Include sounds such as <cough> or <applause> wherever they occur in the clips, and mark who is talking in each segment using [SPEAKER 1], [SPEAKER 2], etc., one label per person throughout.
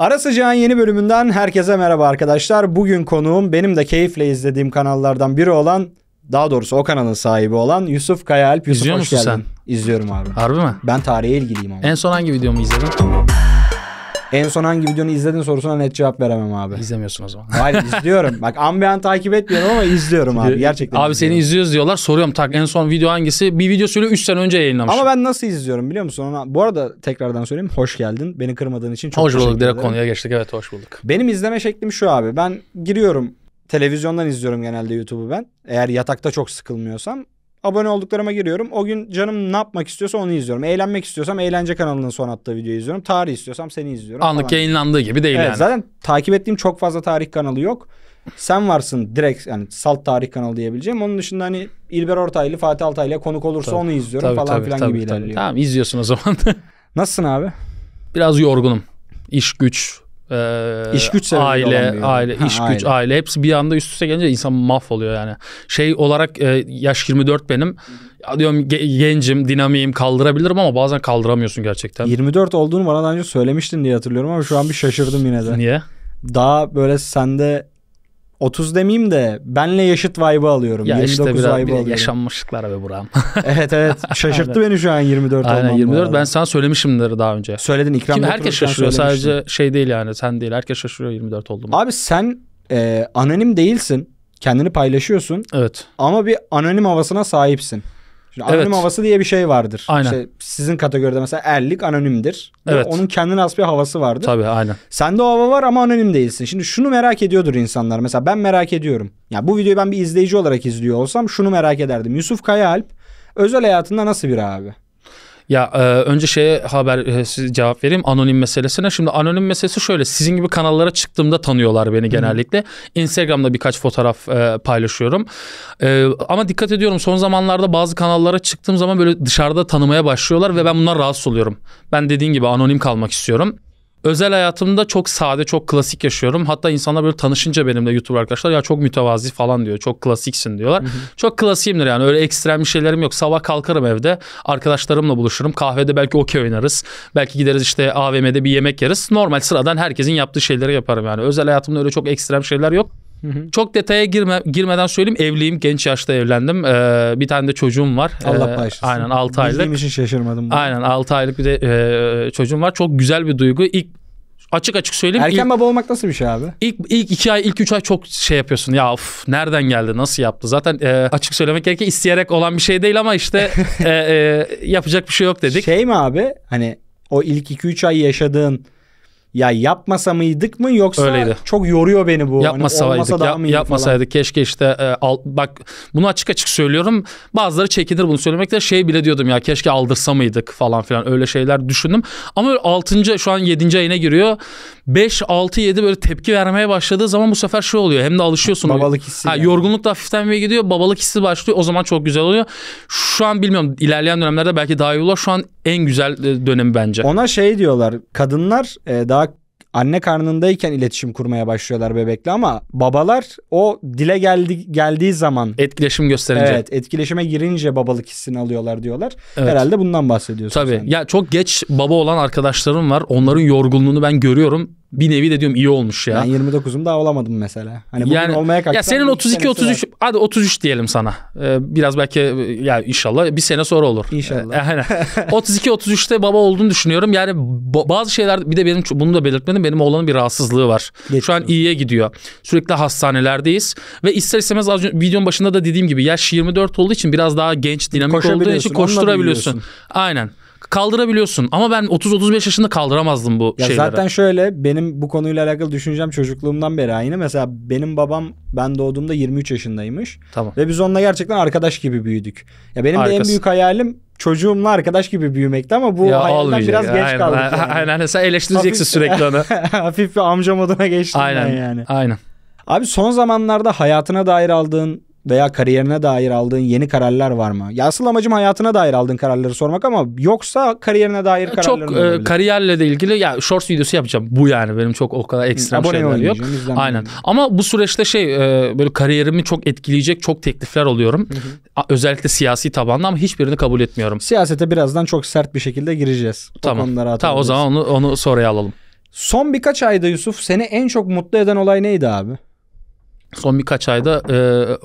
[SPEAKER 1] Ara Sıcağın yeni bölümünden herkese merhaba arkadaşlar. Bugün konuğum benim de keyifle izlediğim kanallardan biri olan daha doğrusu o kanalın sahibi olan Yusuf Kayalp. Yusuf İzliyor hoş musun geldin. sen? İzliyorum abi. Harbi mi? Ben tarihe ilgiliyim ama. En son hangi videomu izledin? En son hangi videonu izledin sorusuna net cevap veremem abi. İzlemiyorsun o zaman. Hayır izliyorum. Bak ambiyan takip etmiyorum ama izliyorum abi. Gerçekten Abi izliyorum. seni
[SPEAKER 2] izliyoruz diyorlar. Soruyorum tak en son video hangisi? Bir video söyle 3 sene önce yayınlamış. Ama
[SPEAKER 1] ben nasıl izliyorum biliyor musun? Ona, bu arada tekrardan söyleyeyim. Hoş geldin. Beni kırmadığın için çok hoş teşekkür bulduk. Direkt konuya
[SPEAKER 2] geçtik. Evet hoş bulduk.
[SPEAKER 1] Benim izleme şeklim şu abi. Ben giriyorum. Televizyondan izliyorum genelde YouTube'u ben. Eğer yatakta çok sıkılmıyorsam Abone olduklarıma giriyorum. O gün canım ne yapmak istiyorsa onu izliyorum. Eğlenmek istiyorsam eğlence kanalının son attığı videoyu izliyorum. Tarih istiyorsam seni izliyorum. Anlık falan. yayınlandığı gibi değil evet, yani. Zaten takip ettiğim çok fazla tarih kanalı yok. Sen varsın direkt yani salt tarih kanalı diyebileceğim. Onun dışında hani İlber Ortaylı, Fatih Altaylı konuk olursa tabii, onu izliyorum tabii, falan filan gibi tabii, ilerliyor.
[SPEAKER 2] Tamam izliyorsun o zaman. <laughs> Nasılsın abi? Biraz yorgunum. İş güç e, iş güç aile aile iş aile. güç aile hepsi bir anda üst üste gelince insan mahvoluyor yani. Şey olarak e, yaş 24 benim. Ya diyorum gencim, dinamiğim kaldırabilirim ama bazen kaldıramıyorsun gerçekten.
[SPEAKER 1] 24 olduğunu bana daha önce söylemiştin diye hatırlıyorum ama şu an bir şaşırdım yine de. Niye? Daha böyle sende 30 demeyeyim de benle yaşıt vibe'ı alıyorum. Ya 29 işte biraz vibe'ı alıyorum. yaşanmışlıklar abi buram. <laughs> evet evet şaşırttı beni şu an 24 Aynen, olmam. 24 ben
[SPEAKER 2] sana söylemişimdir daha önce. Söyledin ikram. Kim herkes şaşırıyor sadece
[SPEAKER 1] şey değil yani sen değil herkes şaşırıyor 24 olduğumu. Abi sen e, anonim değilsin kendini paylaşıyorsun. Evet. Ama bir anonim havasına sahipsin. Şimdi anonim evet. havası diye bir şey vardır. Aynen. İşte sizin kategoride mesela erlik anonimdir. Evet. Onun kendine has bir havası vardır. Tabii aynen. Sende o hava var ama anonim değilsin. Şimdi şunu merak ediyordur insanlar. Mesela ben merak ediyorum. Ya yani bu videoyu ben bir izleyici olarak izliyor olsam şunu merak ederdim. Yusuf Kayaalp özel hayatında nasıl bir abi?
[SPEAKER 2] Ya e, önce şeye haber e, cevap vereyim anonim meselesine. Şimdi anonim meselesi şöyle sizin gibi kanallara çıktığımda tanıyorlar beni genellikle. Hı. Instagram'da birkaç fotoğraf e, paylaşıyorum. E, ama dikkat ediyorum son zamanlarda bazı kanallara çıktığım zaman böyle dışarıda tanımaya başlıyorlar ve ben bunlar rahatsız oluyorum. Ben dediğin gibi anonim kalmak istiyorum. Özel hayatımda çok sade, çok klasik yaşıyorum. Hatta insanlar böyle tanışınca benimle YouTube arkadaşlar ya çok mütevazi falan diyor. Çok klasiksin diyorlar. Hı hı. Çok klasiğimdir yani. Öyle ekstrem bir şeylerim yok. Sabah kalkarım evde. Arkadaşlarımla buluşurum. Kahvede belki okey oynarız. Belki gideriz işte AVM'de bir yemek yeriz. Normal sıradan herkesin yaptığı şeyleri yaparım yani. Özel hayatımda öyle çok ekstrem şeyler yok. Hı hı. Çok detaya girme, girmeden söyleyeyim. Evliyim. Genç yaşta evlendim. Ee, bir tane de çocuğum var. Allah ee, bağışlasın. Aynen 6 aylık. Bildiğim için
[SPEAKER 1] şaşırmadım. Bunu.
[SPEAKER 2] Aynen 6 aylık bir de e, çocuğum var. Çok güzel bir duygu. İlk açık açık söyleyeyim. Erken ilk,
[SPEAKER 1] baba olmak nasıl bir şey abi?
[SPEAKER 2] İlk ilk iki ay, ilk üç ay çok şey yapıyorsun. Ya of nereden geldi, nasıl yaptı? Zaten e, açık söylemek gerekir isteyerek olan bir şey değil ama işte <laughs> e, e,
[SPEAKER 1] yapacak bir şey yok dedik. Şey mi abi? Hani o ilk iki üç ay yaşadığın ya yapmasa mıydık mı yoksa Öyleydi. çok yoruyor beni bu. Hani yapmasaydık. Hani yap, yapmasaydık
[SPEAKER 2] falan. keşke işte e, al, bak bunu açık açık söylüyorum. Bazıları çekinir bunu söylemekte. Şey bile diyordum ya keşke aldırsa mıydık falan filan öyle şeyler düşündüm. Ama 6. şu an 7. ayına giriyor. 5 6 7 böyle tepki vermeye başladığı zaman bu sefer şey oluyor. Hem de alışıyorsun. Babalık hissi. Ha, yani. Yorgunluk da hafiften bir gidiyor. Babalık hissi başlıyor. O zaman çok güzel oluyor. Şu an bilmiyorum ilerleyen dönemlerde belki daha iyi olur. Şu an en güzel e, dönemi bence.
[SPEAKER 1] Ona şey diyorlar. Kadınlar e, daha anne karnındayken iletişim kurmaya başlıyorlar bebekle ama babalar o dile geldi geldiği zaman etkileşim gösterince evet etkileşime girince babalık hissini alıyorlar diyorlar. Evet. Herhalde bundan bahsediyorsun. Tabii.
[SPEAKER 2] Sen. Ya çok geç baba olan arkadaşlarım var. Onların yorgunluğunu ben görüyorum
[SPEAKER 1] bir nevi de diyorum iyi olmuş ya. Ben 29'um daha olamadım mesela. Hani bugün yani, olmaya kalksam. Ya senin 32 33
[SPEAKER 2] var. hadi 33 diyelim sana. Ee, biraz belki e, ya inşallah bir sene sonra olur. İnşallah. Ee, 32 33'te <laughs> baba olduğunu düşünüyorum. Yani bazı şeyler bir de benim bunu da belirtmedim. Benim oğlanın bir rahatsızlığı var. Geçtim. Şu an iyiye gidiyor. Sürekli hastanelerdeyiz ve ister istemez az önce videonun başında da dediğim gibi yaş 24 olduğu için biraz daha genç, dinamik olduğu için koşturabiliyorsun. Aynen kaldırabiliyorsun. Ama ben 30-35 yaşında kaldıramazdım bu ya şeyleri. Zaten
[SPEAKER 1] şöyle benim bu konuyla alakalı düşüncem çocukluğumdan beri aynı. Mesela benim babam ben doğduğumda 23 yaşındaymış. Tamam. Ve biz onunla gerçekten arkadaş gibi büyüdük. Ya benim Harikasın. de en büyük hayalim çocuğumla arkadaş gibi büyümekti ama bu ya hayalden biraz ya. geç aynen, kaldık. Yani. Aynen, aynen sen eleştireceksin hafif, sürekli onu. <laughs> hafif bir amca moduna geçtim aynen, ben yani. Aynen. Abi son zamanlarda hayatına dair aldığın veya kariyerine dair aldığın yeni kararlar var mı? Ya asıl amacım hayatına dair aldığın kararları sormak ama yoksa kariyerine dair kararlar Çok
[SPEAKER 2] e, kariyerle de ilgili ya shorts videosu yapacağım. Bu yani benim çok o kadar ekstrem Abone şeyler yok. Aynen. Olmayacak. Ama bu süreçte şey e, böyle kariyerimi çok etkileyecek çok teklifler oluyorum. Özellikle siyasi tabanda ama hiçbirini kabul etmiyorum.
[SPEAKER 1] Siyasete birazdan çok sert bir şekilde gireceğiz. Tamam. O tamam o zaman
[SPEAKER 2] onu onu sonraya alalım.
[SPEAKER 1] Son birkaç ayda Yusuf seni en çok mutlu eden olay neydi abi?
[SPEAKER 2] son birkaç ayda e,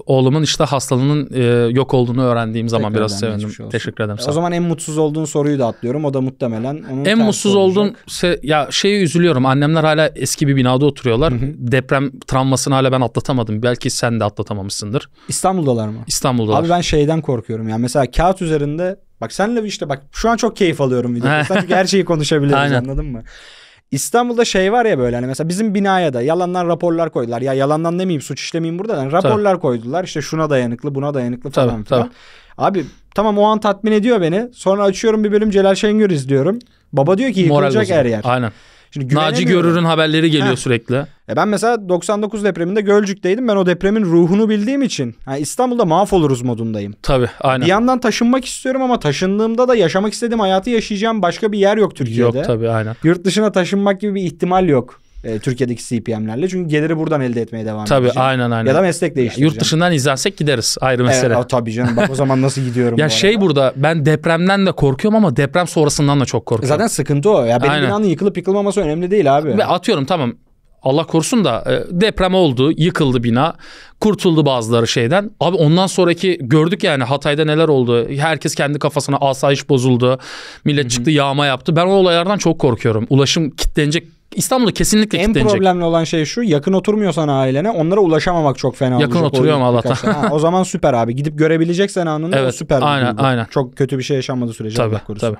[SPEAKER 2] oğlumun işte hastalığının e, yok olduğunu öğrendiğim zaman Tekrar biraz sevindim. Şey Teşekkür ederim. E, Sana. O
[SPEAKER 1] zaman en mutsuz olduğun soruyu da atlıyorum. O da muhtemelen onun En mutsuz olduğum
[SPEAKER 2] se- ya şeyi üzülüyorum. Annemler hala eski bir binada oturuyorlar. Hı hı. Deprem travmasını hala ben atlatamadım. Belki sen de atlatamamışsındır.
[SPEAKER 1] İstanbul'dalar mı? İstanbul'dalar. Abi ben şeyden korkuyorum. Yani mesela kağıt üzerinde Bak senle işte bak şu an çok keyif alıyorum videoda. <laughs> Çünkü her şeyi konuşabiliriz anladın mı? İstanbul'da şey var ya böyle hani mesela bizim binaya da yalandan raporlar koydular. Ya yalandan demeyeyim suç işlemeyeyim burada. Yani raporlar tabii. koydular işte şuna dayanıklı buna dayanıklı falan tabii, filan. Tabii. Abi tamam o an tatmin ediyor beni. Sonra açıyorum bir bölüm Celal Şengör izliyorum. Baba diyor ki yıkılacak her yer. Aynen.
[SPEAKER 2] Şimdi Naci Görür'ün haberleri geliyor Heh. sürekli.
[SPEAKER 1] E ben mesela 99 depreminde Gölcük'teydim. Ben o depremin ruhunu bildiğim için yani İstanbul'da mahvoluruz modundayım. Tabii aynen. Bir yandan taşınmak istiyorum ama taşındığımda da yaşamak istediğim hayatı yaşayacağım başka bir yer yok Türkiye'de. Yok tabii aynen. Yurt dışına taşınmak gibi bir ihtimal yok e, Türkiye'deki CPM'lerle. Çünkü geliri buradan elde etmeye devam edecek. Tabii edeceğim. aynen aynen. Ya da meslek değiştireceğim. Yurt
[SPEAKER 2] dışından izlensek gideriz ayrı mesele. Evet, tabii canım bak o zaman nasıl gidiyorum. <laughs> ya bu şey burada ben depremden de korkuyorum
[SPEAKER 1] ama deprem sonrasından da çok korkuyorum. Zaten sıkıntı o. Ya benim aynen. binanın yıkılıp yıkılmaması önemli değil abi. Ve atıyorum
[SPEAKER 2] tamam Allah korusun da e, deprem oldu, yıkıldı bina, kurtuldu bazıları şeyden. Abi ondan sonraki gördük yani Hatay'da neler oldu. Herkes kendi kafasına asayiş bozuldu. Millet çıktı yağma yaptı. Ben o olaylardan çok korkuyorum. Ulaşım kitlenecek İstanbul'da kesinlikle en kilitlenecek. En
[SPEAKER 1] problemli olan şey şu yakın oturmuyorsan ailene onlara ulaşamamak çok fena yakın olacak. Yakın oturuyorum Allah'tan. o zaman süper abi gidip görebileceksen anında evet, süper. Aynen aynen. Çok kötü bir şey yaşanmadığı sürece. Tabii tabii.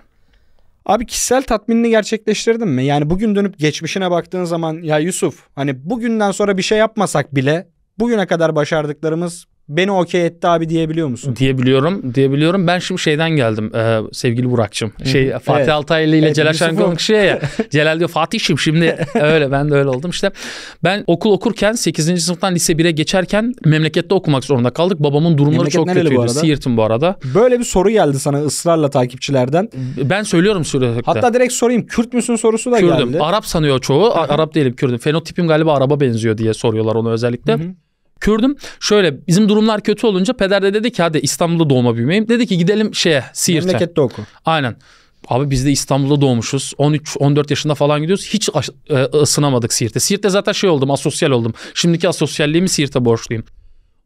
[SPEAKER 1] Abi kişisel tatminini gerçekleştirdin mi? Yani bugün dönüp geçmişine baktığın zaman ya Yusuf hani bugünden sonra bir şey yapmasak bile bugüne kadar başardıklarımız beni okey etti abi diyebiliyor musun?
[SPEAKER 2] Diyebiliyorum. Diyebiliyorum. Ben şimdi şeyden geldim e, sevgili Burak'cığım. Şey Hı. Fatih evet. Altaylı ile Celal Şenkol'un şey ya. <laughs> Celal diyor Fatih'im şimdi <laughs> öyle ben de öyle oldum. işte ben okul okurken 8. sınıftan lise 1'e geçerken memlekette okumak zorunda kaldık. Babamın durumları Memleket çok kötüydü. Bu arada? Siirt'in
[SPEAKER 1] bu arada. Böyle bir soru geldi sana ısrarla takipçilerden.
[SPEAKER 2] Ben söylüyorum sürekli. Hatta
[SPEAKER 1] direkt sorayım. Kürt müsün sorusu da Kürdüm. geldi.
[SPEAKER 2] Arap sanıyor çoğu. Arap değilim Kürtüm. Fenotipim galiba araba benziyor diye soruyorlar onu özellikle. Hı-hı. Kürdüm. Şöyle bizim durumlar kötü olunca peder de dedi ki hadi İstanbul'da doğma büyümeyim. Dedi ki gidelim şeye Siirt'e. Memlekette oku. Aynen. Abi biz de İstanbul'da doğmuşuz. 13-14 yaşında falan gidiyoruz. Hiç e, ısınamadık Siirt'e. Siirt'te zaten şey oldum asosyal oldum. Şimdiki asosyalliğimi Siirt'e borçluyum.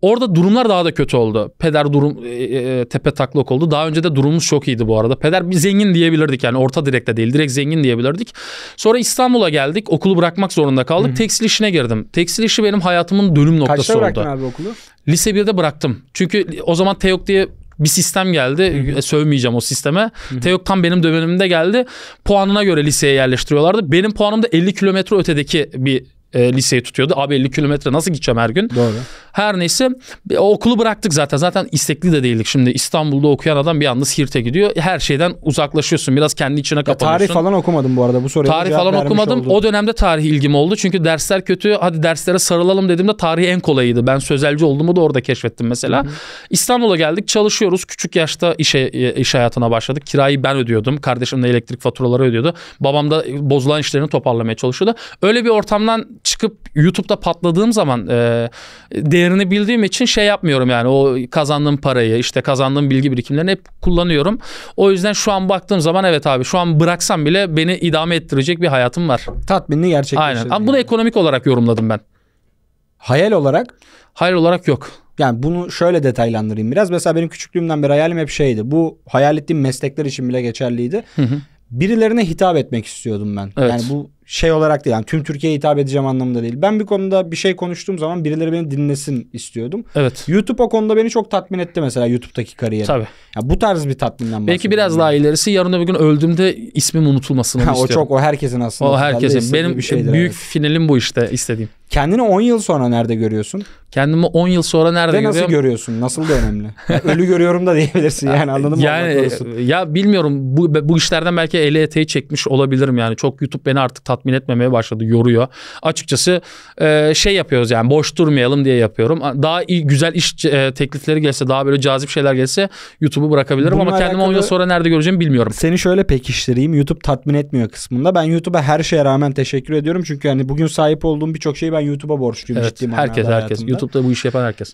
[SPEAKER 2] Orada durumlar daha da kötü oldu. Peder durum e, e, e, tepe taklak oldu. Daha önce de durumumuz çok iyiydi bu arada. Peder bir zengin diyebilirdik yani orta direkte değil direkt zengin diyebilirdik. Sonra İstanbul'a geldik. Okulu bırakmak zorunda kaldık. Hı-hı. Tekstil işine girdim. Tekstil işi benim hayatımın dönüm noktası Kaçta oldu. Kaçta bıraktın abi okulu? Lise 1'de bıraktım. Çünkü o zaman Teok diye bir sistem geldi. Hı-hı. E, sövmeyeceğim o sisteme. hı Teok tam benim dönemimde geldi. Puanına göre liseye yerleştiriyorlardı. Benim puanım da 50 kilometre ötedeki bir e, liseyi tutuyordu. Abi 50 kilometre nasıl gideceğim her gün? Doğru. Her neyse o okulu bıraktık zaten. Zaten istekli de değildik. Şimdi İstanbul'da okuyan adam bir anda Siirt'e gidiyor. Her şeyden uzaklaşıyorsun. Biraz kendi içine kapanıyorsun. tarih falan
[SPEAKER 1] okumadım bu arada. Bu soruyu. Tarih falan okumadım. Oldum.
[SPEAKER 2] O dönemde tarih ilgim oldu. Çünkü dersler kötü. Hadi derslere sarılalım de tarih en kolayıydı. Ben sözelci olduğumu da orada keşfettim mesela. Hı-hı. İstanbul'a geldik. Çalışıyoruz. Küçük yaşta işe e, iş hayatına başladık. Kirayı ben ödüyordum. Kardeşim de elektrik faturaları ödüyordu. Babam da bozulan işlerini toparlamaya çalışıyordu. Öyle bir ortamdan çıkıp YouTube'da patladığım zaman e, değerini bildiğim için şey yapmıyorum yani o kazandığım parayı işte kazandığım bilgi birikimlerini hep kullanıyorum. O yüzden şu an baktığım zaman evet abi şu an bıraksam bile beni idame ettirecek bir hayatım var. Tatminli gerçekleştirdin. Aynen. Ama
[SPEAKER 1] bunu yani. ekonomik olarak yorumladım ben. Hayal olarak? Hayal olarak yok. Yani bunu şöyle detaylandırayım biraz. Mesela benim küçüklüğümden beri hayalim hep şeydi. Bu hayal ettiğim meslekler için bile geçerliydi. Hı hı. Birilerine hitap etmek istiyordum ben. Evet. Yani bu şey olarak değil yani tüm Türkiye'ye hitap edeceğim anlamında değil. Ben bir konuda bir şey konuştuğum zaman birileri beni dinlesin istiyordum. Evet. YouTube o konuda beni çok tatmin etti mesela YouTube'daki kariyerim. Tabii. Ya bu tarz bir tatminden Belki biraz daha
[SPEAKER 2] ilerisi yarın öbür gün öldüğümde ismim unutulmasını ha, <laughs> istiyorum. O çok o herkesin aslında. O herkesin. Benim bir şeydir, büyük evet. finalim bu işte istediğim. Kendini 10 yıl sonra nerede görüyorsun? Kendimi 10 yıl sonra nerede Ve görüyorum? nasıl görüyorsun?
[SPEAKER 1] Nasıl da önemli. <laughs> ölü görüyorum da diyebilirsin yani anladın mı? Yani
[SPEAKER 2] ya bilmiyorum bu, bu işlerden belki eli eteği çekmiş olabilirim yani. Çok YouTube beni artık tat tatmin etmemeye başladı. Yoruyor. Açıkçası e, şey yapıyoruz yani boş durmayalım diye yapıyorum. Daha iyi güzel iş e, teklifleri gelse daha böyle cazip şeyler gelse YouTube'u bırakabilirim Bununla ama kendimi 10 yıl sonra
[SPEAKER 1] nerede göreceğimi bilmiyorum. Seni şöyle pekiştireyim. YouTube tatmin etmiyor kısmında. Ben YouTube'a her şeye rağmen teşekkür ediyorum. Çünkü hani bugün sahip olduğum birçok şeyi ben YouTube'a borçluyum evet, ciddi Herkes herkes. Hayatımda. YouTube'da bu işi yapan herkes.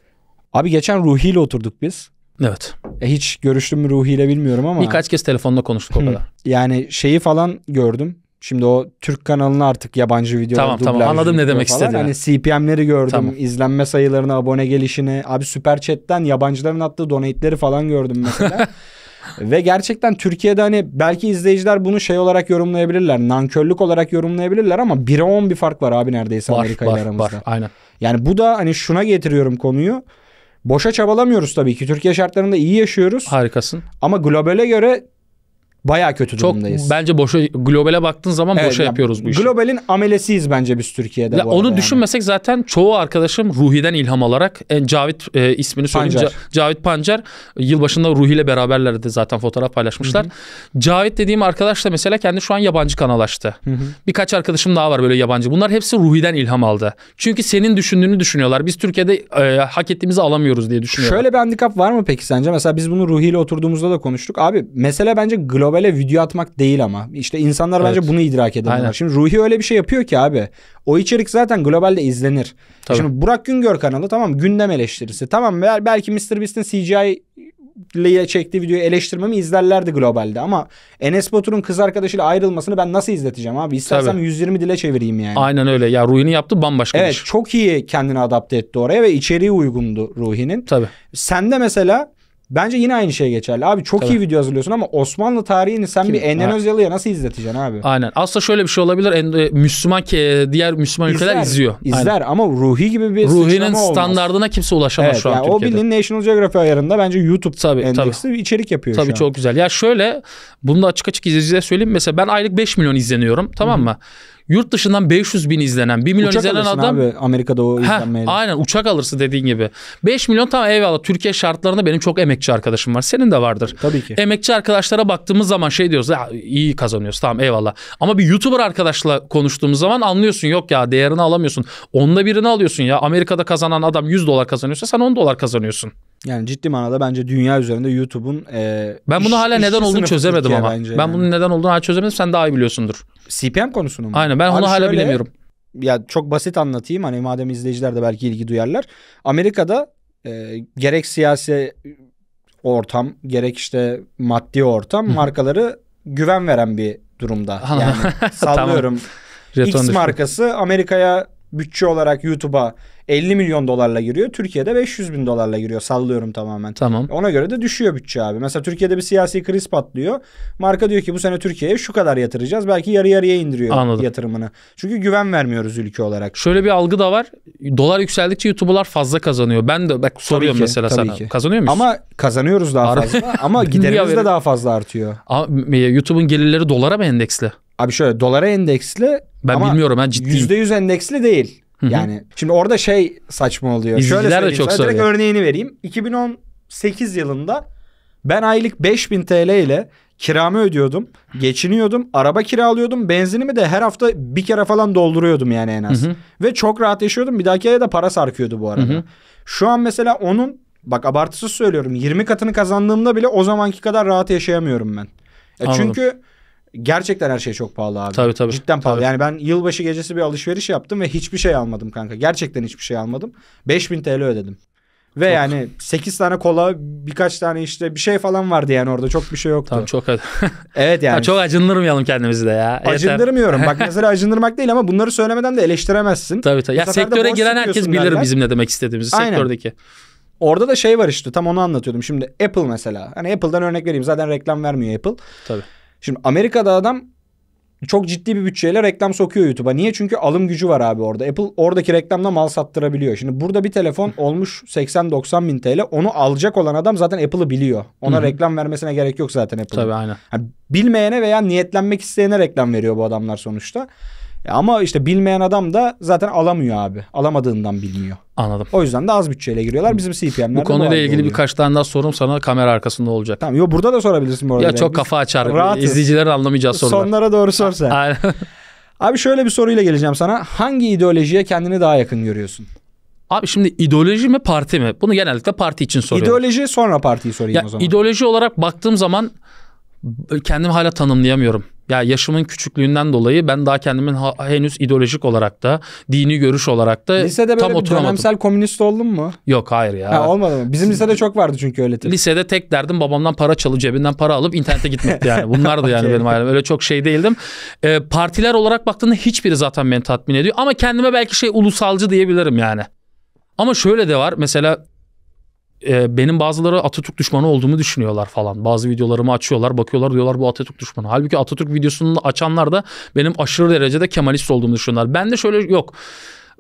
[SPEAKER 1] Abi geçen Ruhi ile oturduk biz. Evet. E hiç görüştüm mü Ruhi ile bilmiyorum ama. Birkaç
[SPEAKER 2] kez telefonla konuştuk o kadar.
[SPEAKER 1] Yani şeyi falan gördüm. Şimdi o Türk kanalına artık yabancı video Tamam tamam anladım ne demek istediğini. Hani CPM'leri gördüm, tamam. izlenme sayılarını, abone gelişini. Abi Süper Chat'ten yabancıların attığı donate'leri falan gördüm mesela. <laughs> Ve gerçekten Türkiye'de hani belki izleyiciler bunu şey olarak yorumlayabilirler. Nankörlük olarak yorumlayabilirler ama 1'e 10 bir fark var abi neredeyse var, Amerika ile aramızda. Var, aynen. Yani bu da hani şuna getiriyorum konuyu. Boşa çabalamıyoruz tabii ki. Türkiye şartlarında iyi yaşıyoruz. Harikasın. Ama globale göre Baya kötü Çok, durumdayız.
[SPEAKER 2] bence boşa globale baktığın zaman evet, boşa yani, yapıyoruz bu işi.
[SPEAKER 1] Globalin amelesiyiz bence biz Türkiye'de. Ya, onu
[SPEAKER 2] düşünmesek yani. zaten çoğu arkadaşım Ruhi'den ilham alarak en Cavit e, ismini söyleyeyim. Pancar. Cavit Pancar yılbaşında Ruhi ile beraberlerdi zaten fotoğraf paylaşmışlar. Hı hı. Cavit dediğim arkadaş da mesela kendi şu an yabancı kanalaştı Birkaç arkadaşım daha var böyle yabancı. Bunlar hepsi Ruhi'den ilham aldı. Çünkü senin düşündüğünü düşünüyorlar. Biz Türkiye'de e, hak ettiğimizi alamıyoruz diye
[SPEAKER 1] düşünüyorlar. Şöyle bir handikap var mı peki sence? Mesela biz bunu Ruhi ile oturduğumuzda da konuştuk. Abi mesele bence global arabayla video atmak değil ama. İşte insanlar evet. bence bunu idrak ediyorlar. Şimdi Ruhi öyle bir şey yapıyor ki abi. O içerik zaten globalde izlenir. Tabii. Şimdi Burak Güngör kanalı tamam gündem eleştirisi. Tamam belki Mr. Beast'in CGI ile çektiği videoyu eleştirmemi izlerlerdi globalde ama Enes Batur'un kız arkadaşıyla ayrılmasını ben nasıl izleteceğim abi? İstersem Tabii. 120 dile çevireyim yani. Aynen öyle. Ya Ruhi'nin yaptı bambaşka evet, bir şey. Evet çok iyi kendini adapte etti oraya ve içeriği uygundu Ruhi'nin. Tabii. Sen de mesela Bence yine aynı şey geçerli. Abi çok Tabii. iyi video hazırlıyorsun ama Osmanlı tarihini sen Kim? bir Endonezyalıya nasıl izleteceksin abi?
[SPEAKER 2] Aynen. Aslında şöyle bir şey olabilir. Müslüman ki diğer
[SPEAKER 1] Müslüman izler, ülkeler izliyor. İzler Aynen. ama Ruhi gibi bir Ruhi'nin standardına
[SPEAKER 2] kimse ulaşamaz evet, şu an yani Türkiye'de. O
[SPEAKER 1] bildiğin National Geography ayarında bence YouTube tabi. endeksli bir içerik yapıyor Tabii çok güzel. Ya şöyle
[SPEAKER 2] bunu da açık açık izleyicilere söyleyeyim. Mesela ben aylık 5 milyon izleniyorum tamam Hı-hı. mı? Yurt dışından 500 bin izlenen 1 milyon uçak izlenen adam. Abi,
[SPEAKER 1] Amerika'da o izlenmeyle.
[SPEAKER 2] aynen uçak alırsın dediğin gibi. 5 milyon tamam eyvallah Türkiye şartlarında benim çok emekçi arkadaşım var. Senin de vardır. Tabii ki. Emekçi arkadaşlara baktığımız zaman şey diyoruz ya iyi kazanıyoruz tamam eyvallah. Ama bir YouTuber arkadaşla konuştuğumuz zaman anlıyorsun yok ya değerini alamıyorsun. Onda birini alıyorsun ya Amerika'da kazanan adam 100 dolar kazanıyorsa sen 10 dolar kazanıyorsun.
[SPEAKER 1] Yani ciddi manada bence dünya üzerinde YouTube'un e, Ben bunu iş- hala neden olduğunu çözemedim Türkiye ama. Ben yani. bunun
[SPEAKER 2] neden olduğunu hala çözemedim. Sen daha iyi biliyorsundur. CPM konusunu mu? Aynen ben Abi onu hala şöyle, bilemiyorum.
[SPEAKER 1] Ya çok basit anlatayım hani madem izleyiciler de belki ilgi duyarlar. Amerika'da e, gerek siyasi ortam gerek işte maddi ortam markaları güven veren bir durumda. Anladım. Yani <laughs> sallıyorum X markası Amerika'ya bütçe olarak YouTube'a 50 milyon dolarla giriyor. Türkiye'de 500 bin dolarla giriyor. Sallıyorum tamamen. Tamam. Ona göre de düşüyor bütçe abi. Mesela Türkiye'de bir siyasi kriz patlıyor. Marka diyor ki bu sene Türkiye'ye şu kadar yatıracağız. Belki yarı yarıya indiriyor Anladım. yatırımını. Çünkü güven vermiyoruz ülke olarak. Şöyle bir algı da var.
[SPEAKER 2] Dolar yükseldikçe YouTubelar fazla kazanıyor. Ben de bak soruyorum ki, mesela sana. Ki. Kazanıyor muyuz? Ama
[SPEAKER 1] kazanıyoruz daha fazla. <laughs> ama giderimiz de daha fazla artıyor. E, YouTube'un gelirleri dolara mı endeksli? Abi şöyle dolara endeksli ben ama bilmiyorum ben ciddiyim. %100 endeksli değil. Hı-hı. Yani şimdi orada şey saçma oluyor. İzleyiciler şöyle de çok sana, soruyor. direkt örneğini vereyim. 2018 yılında ben aylık 5000 TL ile kiramı ödüyordum. Geçiniyordum. Araba kiralıyordum. Benzinimi de her hafta bir kere falan dolduruyordum yani en az. Hı hı. Ve çok rahat yaşıyordum. Bir dahaki aya da para sarkıyordu bu arada. Hı hı. Şu an mesela onun bak abartısız söylüyorum 20 katını kazandığımda bile o zamanki kadar rahat yaşayamıyorum ben. Ya e Anladım. çünkü gerçekten her şey çok pahalı abi. Tabii tabii. Cidden pahalı. Tabii. Yani ben yılbaşı gecesi bir alışveriş yaptım ve hiçbir şey almadım kanka. Gerçekten hiçbir şey almadım. 5000 TL ödedim. Ve çok. yani 8 tane kola birkaç tane işte bir şey falan vardı yani orada çok bir şey yoktu. Tamam çok acı. <laughs> evet yani. Ya çok
[SPEAKER 2] acındırmayalım kendimizi de ya. Acındırmıyorum. Bak mesela
[SPEAKER 1] acındırmak değil ama bunları söylemeden de eleştiremezsin. Tabii tabii. Bu ya sektöre giren herkes bilir derler. bizim ne
[SPEAKER 2] demek istediğimizi Aynen. sektördeki.
[SPEAKER 1] Orada da şey var işte tam onu anlatıyordum. Şimdi Apple mesela. Hani Apple'dan örnek vereyim. Zaten reklam vermiyor Apple. Tabii. Şimdi Amerika'da adam çok ciddi bir bütçeyle reklam sokuyor YouTube'a. Niye? Çünkü alım gücü var abi orada. Apple oradaki reklamla mal sattırabiliyor. Şimdi burada bir telefon olmuş 80-90 bin TL. Onu alacak olan adam zaten Apple'ı biliyor. Ona reklam vermesine gerek yok zaten Apple'ın. Tabii aynen. Yani bilmeyene veya niyetlenmek isteyene reklam veriyor bu adamlar sonuçta. Ama işte bilmeyen adam da zaten alamıyor abi. Alamadığından bilmiyor. Anladım. O yüzden de az bütçeyle giriyorlar. Bizim CPM'lerde bu konuyla ilgili oluyor. birkaç
[SPEAKER 2] tane daha sorum sana kamera arkasında olacak. Tamam. Yo burada da sorabilirsin bu arada. Ya çok Biz kafa açar. Rahatız. İzleyicilerin anlamayacağı sorular.
[SPEAKER 1] Sonlara doğru sor sen. <laughs> Aynen. Abi şöyle bir soruyla geleceğim sana. Hangi ideolojiye kendini daha yakın görüyorsun?
[SPEAKER 2] Abi şimdi ideoloji mi parti mi? Bunu genellikle parti için soruyorum.
[SPEAKER 1] İdeoloji sonra partiyi sorayım ya, o zaman.
[SPEAKER 2] İdeoloji olarak baktığım zaman kendimi hala tanımlayamıyorum. Ya yaşımın küçüklüğünden dolayı ben daha kendimin ha, henüz ideolojik olarak da dini görüş olarak da lisede böyle tam bir oturamadım. dönemsel
[SPEAKER 1] komünist oldun mu?
[SPEAKER 2] Yok hayır ya. Ha,
[SPEAKER 1] olmadı mı? Bizim lisede çok vardı çünkü öyle tip. Lisede tek derdim babamdan para
[SPEAKER 2] çalı cebinden para alıp internete gitmekti yani. Bunlardı yani <laughs> benim hayalim. Öyle çok şey değildim. E, partiler olarak baktığında hiçbiri zaten beni tatmin ediyor. Ama kendime belki şey ulusalcı diyebilirim yani. Ama şöyle de var mesela e, benim bazıları Atatürk düşmanı olduğumu düşünüyorlar falan. Bazı videolarımı açıyorlar bakıyorlar diyorlar bu Atatürk düşmanı. Halbuki Atatürk videosunu açanlar da benim aşırı derecede Kemalist olduğumu düşünüyorlar. Ben de şöyle yok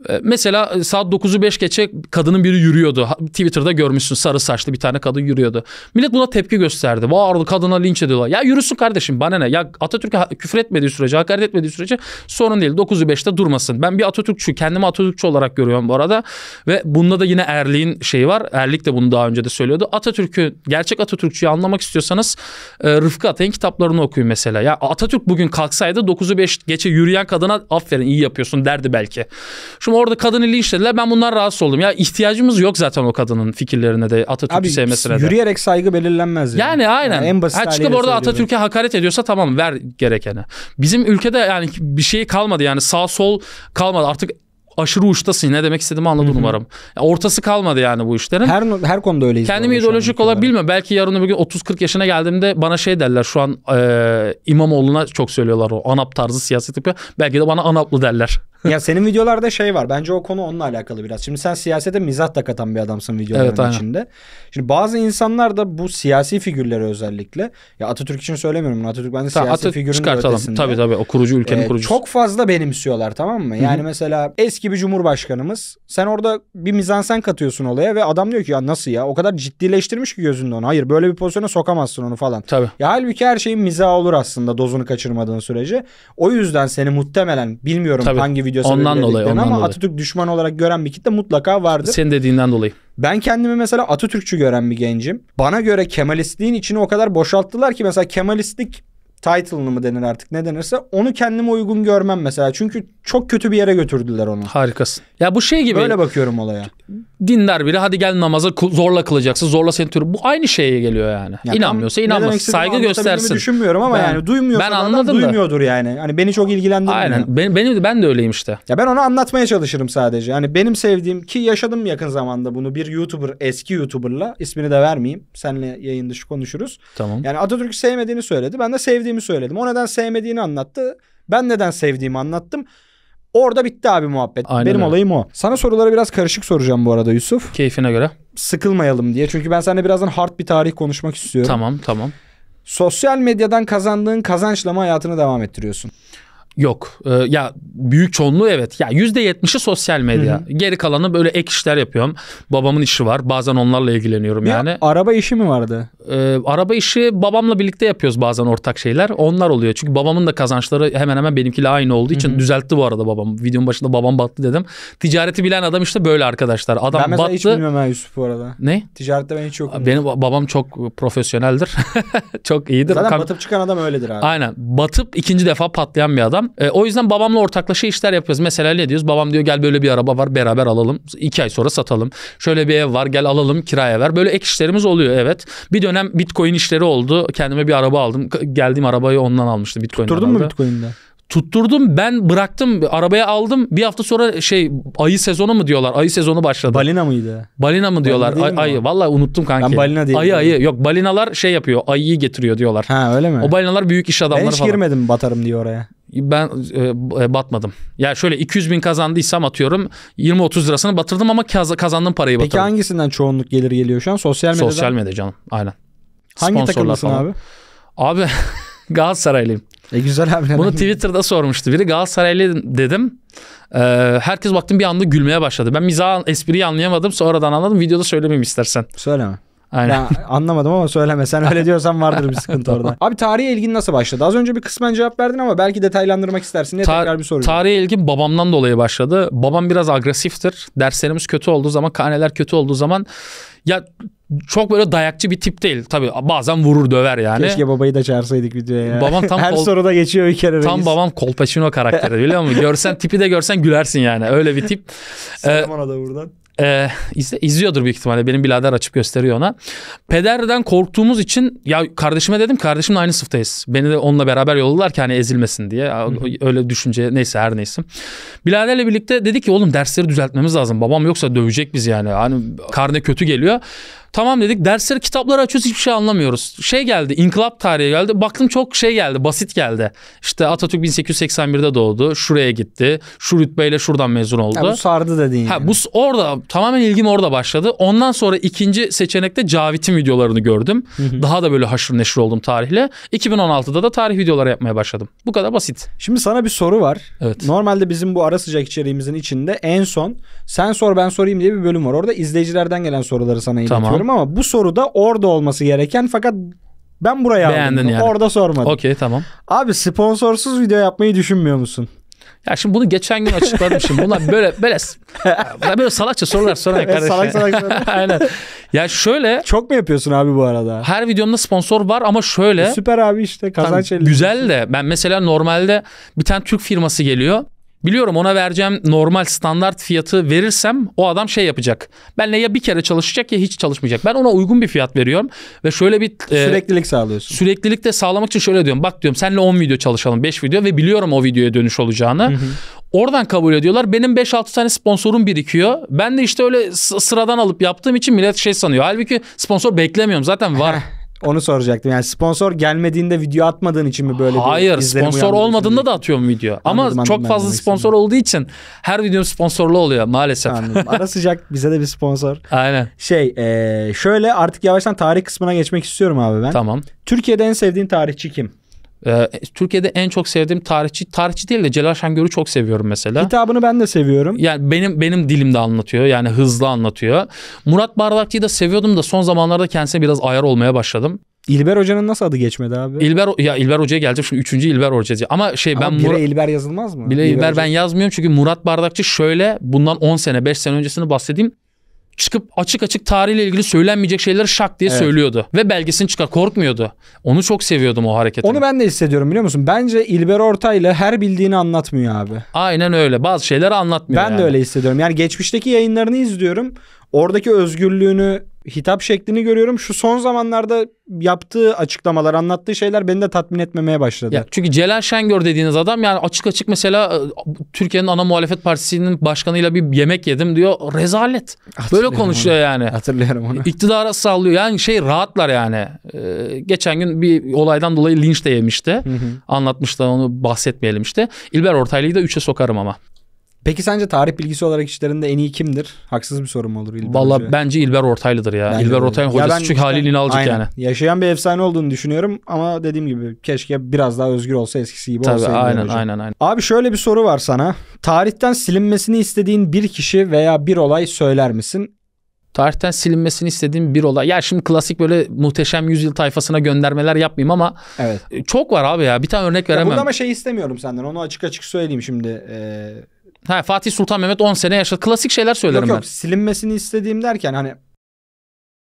[SPEAKER 2] ee, mesela e, saat 9'u 5 geçe kadının biri yürüyordu. Twitter'da görmüşsün sarı saçlı bir tane kadın yürüyordu. Millet buna tepki gösterdi. Var kadına linç ediyorlar. Ya yürüsün kardeşim bana ne? Ya Atatürk'e küfür etmediği sürece, hakaret etmediği sürece sorun değil. 9'u 5'te durmasın. Ben bir Atatürkçü, kendimi Atatürkçü olarak görüyorum bu arada. Ve bunda da yine erliğin şeyi var. Erlik de bunu daha önce de söylüyordu. Atatürk'ü, gerçek Atatürkçüyü anlamak istiyorsanız e, Rıfkı Atay'ın kitaplarını okuyun mesela. Ya Atatürk bugün kalksaydı 9'u 5 geçe yürüyen kadına aferin iyi yapıyorsun derdi belki. Şimdi orada kadını linçlediler. Ben bundan rahatsız oldum. Ya ihtiyacımız yok zaten o kadının fikirlerine de Atatürk'ü sevmesine de.
[SPEAKER 1] Yürüyerek saygı belirlenmez. Yani, yani aynen. Yani en basit ha, çıkıp orada Atatürk'e
[SPEAKER 2] hakaret ediyorsa tamam ver gerekeni. Bizim ülkede yani bir şey kalmadı yani sağ sol kalmadı. Artık aşırı uçtasın. Ne demek istediğimi anladın Hı-hı. umarım. Yani ortası kalmadı yani bu işlerin. Her her konuda öyleyiz. Kendimi ideolojik olarak bilmiyorum. Belki yarın bugün 30-40 yaşına geldiğimde bana şey derler. Şu an e, İmamoğlu'na çok söylüyorlar o ANAP tarzı siyaset yapıyor. Belki de bana ANAP'lı derler. <laughs>
[SPEAKER 1] ya senin <laughs> videolarda şey var. Bence o konu onunla alakalı biraz. Şimdi sen siyasete mizah da katan bir adamsın videoların evet, aynen. içinde. Şimdi bazı insanlar da bu siyasi figürleri özellikle ya Atatürk için söylemiyorum bunu. Atatürk bence tamam, siyasi Atatürk figürün çıkartalım. ötesinde. Tabii tabii
[SPEAKER 2] o kurucu ülkenin e, kurucusu.
[SPEAKER 1] Çok fazla benimsiyorlar tamam mı? Yani Hı-hı. mesela eski gibi cumhurbaşkanımız. Sen orada bir mizansen katıyorsun olaya ve adam diyor ki ya nasıl ya? O kadar ciddileştirmiş ki gözünde onu. Hayır böyle bir pozisyona sokamazsın onu falan. Tabii. Ya halbuki her şeyin mizahı olur aslında dozunu kaçırmadığın sürece. O yüzden seni muhtemelen bilmiyorum Tabii. hangi video ondan dolayı ondan ama dolayı. Atatürk düşman olarak gören bir kitle mutlaka vardır. Senin dediğinden dolayı. Ben kendimi mesela Atatürkçü gören bir gencim. Bana göre Kemalistliğin içini o kadar boşalttılar ki mesela Kemalistlik title'ını mı denir artık ne denirse onu kendime uygun görmem mesela. Çünkü çok kötü bir yere götürdüler onu. Harikasın. Ya bu şey gibi. Böyle bakıyorum olaya.
[SPEAKER 2] Dindar biri hadi gel namaza zorla kılacaksın. Zorla seni tür. Bu aynı şeye geliyor yani. Ya İnanmıyorsa inanmasın. Saygı göstersin. düşünmüyorum ama ben, yani duymuyor. ben anladım da. duymuyordur
[SPEAKER 1] yani. Hani beni çok ilgilendirmiyor. Aynen. Ben, benim, ben de öyleyim işte. Ya ben onu anlatmaya çalışırım sadece. Hani benim sevdiğim ki yaşadım yakın zamanda bunu bir YouTuber eski YouTuber'la ismini de vermeyeyim. Seninle yayın dışı konuşuruz. Tamam. Yani Atatürk'ü sevmediğini söyledi. Ben de sevdim sevdiğimi söyledim. O neden sevmediğini anlattı. Ben neden sevdiğimi anlattım. Orada bitti abi muhabbet. Aynen Benim öyle. olayım o. Sana soruları biraz karışık soracağım bu arada Yusuf. Keyfine göre. Sıkılmayalım diye. Çünkü ben seninle birazdan hard bir tarih konuşmak istiyorum. Tamam tamam. Sosyal medyadan kazandığın kazançla mı hayatını devam ettiriyorsun? Yok. Ee, ya büyük çoğunluğu evet. Ya
[SPEAKER 2] %70'i sosyal medya. Hı-hı. Geri kalanı böyle ek işler yapıyorum. Babamın işi var. Bazen onlarla ilgileniyorum ya, yani.
[SPEAKER 1] Araba işi mi vardı?
[SPEAKER 2] Ee, araba işi babamla birlikte yapıyoruz bazen ortak şeyler. Onlar oluyor. Çünkü babamın da kazançları hemen hemen benimkiyle aynı olduğu için Hı-hı. düzeltti bu arada babam. Videonun başında babam battı dedim. Ticareti bilen adam işte böyle arkadaşlar. Adam ben mesela battı. hiç bilmem
[SPEAKER 1] ha Yusuf bu arada. Ne? Ticarette ben hiç
[SPEAKER 2] yokum. Benim babam çok profesyoneldir. <laughs> çok iyidir. Zaten Kam- batıp
[SPEAKER 1] çıkan adam öyledir abi.
[SPEAKER 2] Aynen. Batıp ikinci defa patlayan bir adam babam. E, o yüzden babamla ortaklaşa işler yapıyoruz. Mesela ne diyoruz? Babam diyor gel böyle bir araba var beraber alalım. iki ay sonra satalım. Şöyle bir ev var gel alalım kiraya ver. Böyle ek işlerimiz oluyor evet. Bir dönem bitcoin işleri oldu. Kendime bir araba aldım. Geldiğim arabayı ondan almıştım bitcoin Tutturdun mu Bitcoin'de? tutturdum ben bıraktım arabaya aldım bir hafta sonra şey ayı sezonu mu diyorlar ayı sezonu başladı. Balina mıydı? Balina mı diyorlar balina ay, ayı valla
[SPEAKER 1] unuttum kanki. Ben balina değil. Ayı ayı yok
[SPEAKER 2] balinalar şey yapıyor ayıyı getiriyor diyorlar. Ha öyle mi? O balinalar büyük iş adamları falan. Ben hiç falan.
[SPEAKER 1] girmedim batarım diyor oraya ben e, e, batmadım. Ya yani
[SPEAKER 2] şöyle 200 bin kazandıysam atıyorum 20-30 lirasını batırdım ama kaz- kazandığım parayı batırdım. Peki
[SPEAKER 1] hangisinden çoğunluk gelir geliyor şu an? Sosyal medyadan? Sosyal medya canım aynen. Hangi Sponsorlar takımlısın abi?
[SPEAKER 2] Abi <laughs> Galatasaraylıyım. E güzel abi. Bunu Twitter'da sormuştu biri. Galatasaraylı dedim. Ee, herkes baktım bir anda gülmeye başladı. Ben mizah espriyi anlayamadım. Sonradan anladım. Videoda söylemeyeyim istersen. Söyleme.
[SPEAKER 1] Aynen. Ben anlamadım ama söylemesen öyle diyorsan vardır bir sıkıntı orada. <laughs> Abi tarihe ilgin nasıl başladı? Az önce bir kısmen cevap verdin ama belki detaylandırmak istersin. Ne Ta- tekrar bir soruyorum.
[SPEAKER 2] Tarihe ilgin babamdan dolayı başladı. Babam biraz agresiftir. Derslerimiz kötü olduğu zaman, kaneler kötü olduğu zaman ya çok böyle dayakçı bir tip değil. Tabii bazen vurur döver yani. Keşke
[SPEAKER 1] babayı da çağırsaydık videoya ya. Babam tam <laughs> Her kol... soruda geçiyor bir kere. Tam reis.
[SPEAKER 2] babam Kolpaçino karakteri biliyor musun? Görsen tipi de görsen gülersin yani. Öyle bir tip. Selam <laughs> ee, ona da buradan e, izle, izliyordur büyük ihtimalle. Benim birader açıp gösteriyor ona. Pederden korktuğumuz için ya kardeşime dedim kardeşimle aynı sınıftayız. Beni de onunla beraber yolladılar ki hani ezilmesin diye. Öyle düşünce neyse her neyse. Biladerle birlikte dedi ki oğlum dersleri düzeltmemiz lazım. Babam yoksa dövecek biz yani. Hani karne kötü geliyor. Tamam dedik dersleri kitapları açıyoruz hiçbir şey anlamıyoruz. Şey geldi inkılap tarihi geldi baktım çok şey geldi basit geldi. İşte Atatürk 1881'de doğdu şuraya gitti şu rütbeyle şuradan mezun oldu. Ha, bu
[SPEAKER 1] sardı dediğin. Ha,
[SPEAKER 2] bu orada tamamen ilgim orada başladı. Ondan sonra ikinci seçenekte Cavit'in videolarını gördüm. Hı hı. Daha da böyle haşır neşir oldum tarihle. 2016'da da tarih videoları yapmaya başladım.
[SPEAKER 1] Bu kadar basit. Şimdi sana bir soru var. Evet. Normalde bizim bu ara sıcak içeriğimizin içinde en son sen sor ben sorayım diye bir bölüm var. Orada izleyicilerden gelen soruları sana iletiyorum. Tamam bilmiyorum ama bu soru da orada olması gereken fakat ben buraya Beğendin aldım. Yani. Orada sormadım. Okey tamam. Abi sponsorsuz video yapmayı düşünmüyor musun? Ya şimdi bunu geçen gün açıkladım şimdi. Bunlar böyle
[SPEAKER 2] böyle böyle salakça sorular sorarak arkadaşlar. salak salak sorular. <laughs> Aynen. Ya şöyle. Çok mu yapıyorsun abi bu arada? Her videomda sponsor var ama şöyle. Süper abi işte kazanç elde. Güzel de ben mesela normalde bir tane Türk firması geliyor. Biliyorum ona vereceğim normal standart fiyatı verirsem o adam şey yapacak. Benle ya bir kere çalışacak ya hiç çalışmayacak. Ben ona uygun bir fiyat veriyorum ve şöyle bir e, süreklilik e, sağlıyorsun. Süreklilik de sağlamak için şöyle diyorum. Bak diyorum senle 10 video çalışalım, 5 video ve biliyorum o videoya dönüş olacağını. Hı hı. Oradan kabul ediyorlar. Benim 5-6 tane sponsorum birikiyor. Ben de işte öyle sıradan alıp yaptığım için millet şey sanıyor. Halbuki sponsor beklemiyorum. Zaten var.
[SPEAKER 1] Onu soracaktım. Yani sponsor gelmediğinde video atmadığın için mi böyle Hayır, bir sponsor olmadığında diye. da atıyorum video. Anladım, Ama anladım, çok fazla sponsor istedim. olduğu için her
[SPEAKER 2] videom sponsorlu oluyor maalesef. Anladım. Ara
[SPEAKER 1] sıcak bize de bir sponsor. <laughs> Aynen. Şey, e, şöyle artık yavaştan tarih kısmına geçmek istiyorum abi ben. Tamam. Türkiye'de en sevdiğin tarihçi kim?
[SPEAKER 2] Ee, Türkiye'de en çok sevdiğim tarihçi, tarihçi değil de Celal Şengör'ü çok seviyorum mesela. Kitabını ben de seviyorum. Yani benim benim dilimde anlatıyor. Yani hızlı anlatıyor. Murat Bardakçı'yı da seviyordum da son zamanlarda kendisine biraz ayar olmaya başladım.
[SPEAKER 1] İlber Hoca'nın nasıl adı geçmedi abi?
[SPEAKER 2] İlber ya İlber Hoca'ya geleceğim şimdi üçüncü İlber Hoca'ya. Ama şey Ama ben bire Murat,
[SPEAKER 1] İlber yazılmaz mı? Bile İlber, İlber
[SPEAKER 2] ben yazmıyorum çünkü Murat Bardakçı şöyle bundan 10 sene 5 sene öncesini bahsedeyim çıkıp açık açık tarihle ilgili söylenmeyecek
[SPEAKER 1] şeyleri şak diye evet.
[SPEAKER 2] söylüyordu. Ve belgesini çıkar korkmuyordu. Onu çok seviyordum o hareketi Onu
[SPEAKER 1] ben de hissediyorum biliyor musun? Bence İlber Ortaylı her bildiğini anlatmıyor abi. Aynen öyle. Bazı şeyleri anlatmıyor Ben yani. de öyle hissediyorum. Yani geçmişteki yayınlarını izliyorum. Oradaki özgürlüğünü hitap şeklini görüyorum. Şu son zamanlarda yaptığı açıklamalar, anlattığı şeyler beni de tatmin etmemeye başladı. Ya,
[SPEAKER 2] çünkü Celal Şengör dediğiniz adam yani açık açık mesela e, Türkiye'nin ana muhalefet partisinin başkanıyla bir yemek yedim diyor. Rezalet. Böyle konuşuyor onu. yani. Hatırlıyorum onu. İktidara sallıyor. Yani şey rahatlar yani. Ee, geçen gün bir olaydan dolayı linç de yemişti. Hı hı. Anlatmışlar onu bahsetmeyelim işte. İlber Ortaylı'yı da üçe sokarım ama.
[SPEAKER 1] Peki sence tarih bilgisi olarak işlerinde en iyi kimdir? Haksız bir soru mu olur İlber Valla
[SPEAKER 2] bence İlber Ortaylı'dır ya. Bence İlber Ortaylı hocası ya çünkü işte, halini inalcık aynen. yani.
[SPEAKER 1] Yaşayan bir efsane olduğunu düşünüyorum ama dediğim gibi keşke biraz daha özgür olsa eskisi gibi olsaydı. Tabii aynen hocam. aynen aynen. Abi şöyle bir soru var sana. Tarihten silinmesini istediğin bir kişi veya bir olay söyler misin? Tarihten silinmesini istediğim bir
[SPEAKER 2] olay. Ya şimdi klasik böyle muhteşem yüzyıl tayfasına göndermeler yapmayayım ama evet. çok var abi ya. Bir tane örnek veremem. Ya burada ama
[SPEAKER 1] şey istemiyorum senden. Onu açık açık söyleyeyim şimdi. Ee, Ha, Fatih Sultan
[SPEAKER 2] Mehmet 10 sene yaşadı. Klasik şeyler
[SPEAKER 1] söylerim yok, ben. Yok silinmesini istediğim derken hani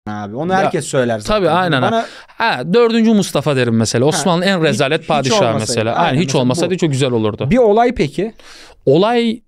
[SPEAKER 1] abi
[SPEAKER 2] onu ya, herkes söyler zaten. Tabii aynen. Bana... Ha, dördüncü Mustafa derim mesela. Osmanlı en rezalet hiç, padişahı hiç mesela. Aynen, aynen hiç mesela olmasaydı bu. çok güzel olurdu. Bir olay peki? Olay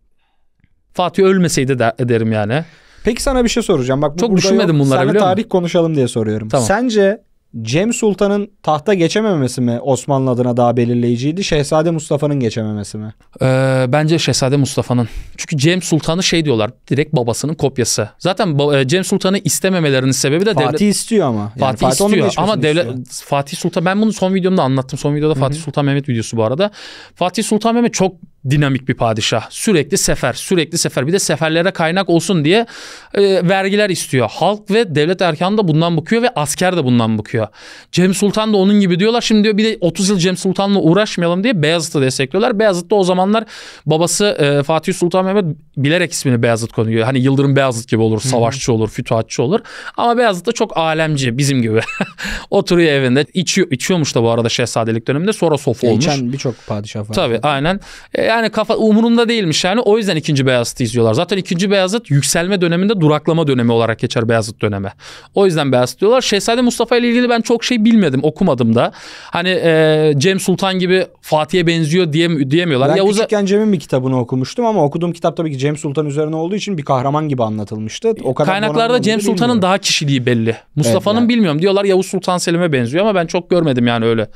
[SPEAKER 2] Fatih ölmeseydi de, derim yani. Peki sana bir şey soracağım. Bak çok düşünmedim yok. bunları Sana biliyor musun? tarih
[SPEAKER 1] konuşalım diye soruyorum. Tamam. Sence Cem Sultan'ın tahta geçememesi mi Osmanlı adına daha belirleyiciydi? Şehzade Mustafa'nın geçememesi mi?
[SPEAKER 2] Ee, bence Şehzade Mustafa'nın. Çünkü Cem Sultan'ı şey diyorlar direkt babasının kopyası. Zaten e, Cem Sultan'ı istememelerinin sebebi de Fatih devlet... istiyor
[SPEAKER 1] ama. Yani Fatih, Fatih istiyor ama devlet
[SPEAKER 2] istiyor. Fatih Sultan ben bunu son videomda anlattım. Son videoda Hı-hı. Fatih Sultan Mehmet videosu bu arada. Fatih Sultan Mehmet çok dinamik bir padişah. Sürekli sefer, sürekli sefer. Bir de seferlere kaynak olsun diye e, vergiler istiyor. Halk ve devlet erkanı da bundan bakıyor ve asker de bundan bakıyor. Cem Sultan da onun gibi diyorlar. Şimdi diyor bir de 30 yıl Cem Sultan'la uğraşmayalım diye Beyazıt'ı destekliyorlar. Beyazıt da o zamanlar babası e, Fatih Sultan Mehmet bilerek ismini Beyazıt konuyor. Hani Yıldırım Beyazıt gibi olur, savaşçı olur, fütuhatçı olur. Ama Beyazıt da çok alemci bizim gibi. <laughs> Oturuyor evinde. İçiyor, içiyormuş da bu arada şehzadelik döneminde. Sonra sofu olmuş. İçen
[SPEAKER 1] birçok padişah var. Tabii
[SPEAKER 2] aynen. E, yani kafa umurumda değilmiş yani. O yüzden ikinci Beyazıt'ı izliyorlar. Zaten ikinci Beyazıt yükselme döneminde duraklama dönemi olarak geçer Beyazıt döneme. O yüzden Beyazıt diyorlar. Şehzade Mustafa ile ilgili ben çok şey bilmedim. Okumadım da. Hani e, Cem Sultan gibi Fatih'e benziyor diye, diyemiyorlar. Ben Yavuz'a...
[SPEAKER 1] küçükken Cem'in bir kitabını okumuştum ama okuduğum kitap tabii ki Cem Sultan üzerine olduğu için bir kahraman gibi anlatılmıştı. O kadar Kaynaklarda Cem Sultan'ın
[SPEAKER 2] daha kişiliği belli. Mustafa'nın evet, yani. bilmiyorum. Diyorlar Yavuz Sultan Selim'e benziyor ama ben çok görmedim yani öyle.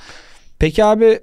[SPEAKER 2] Peki abi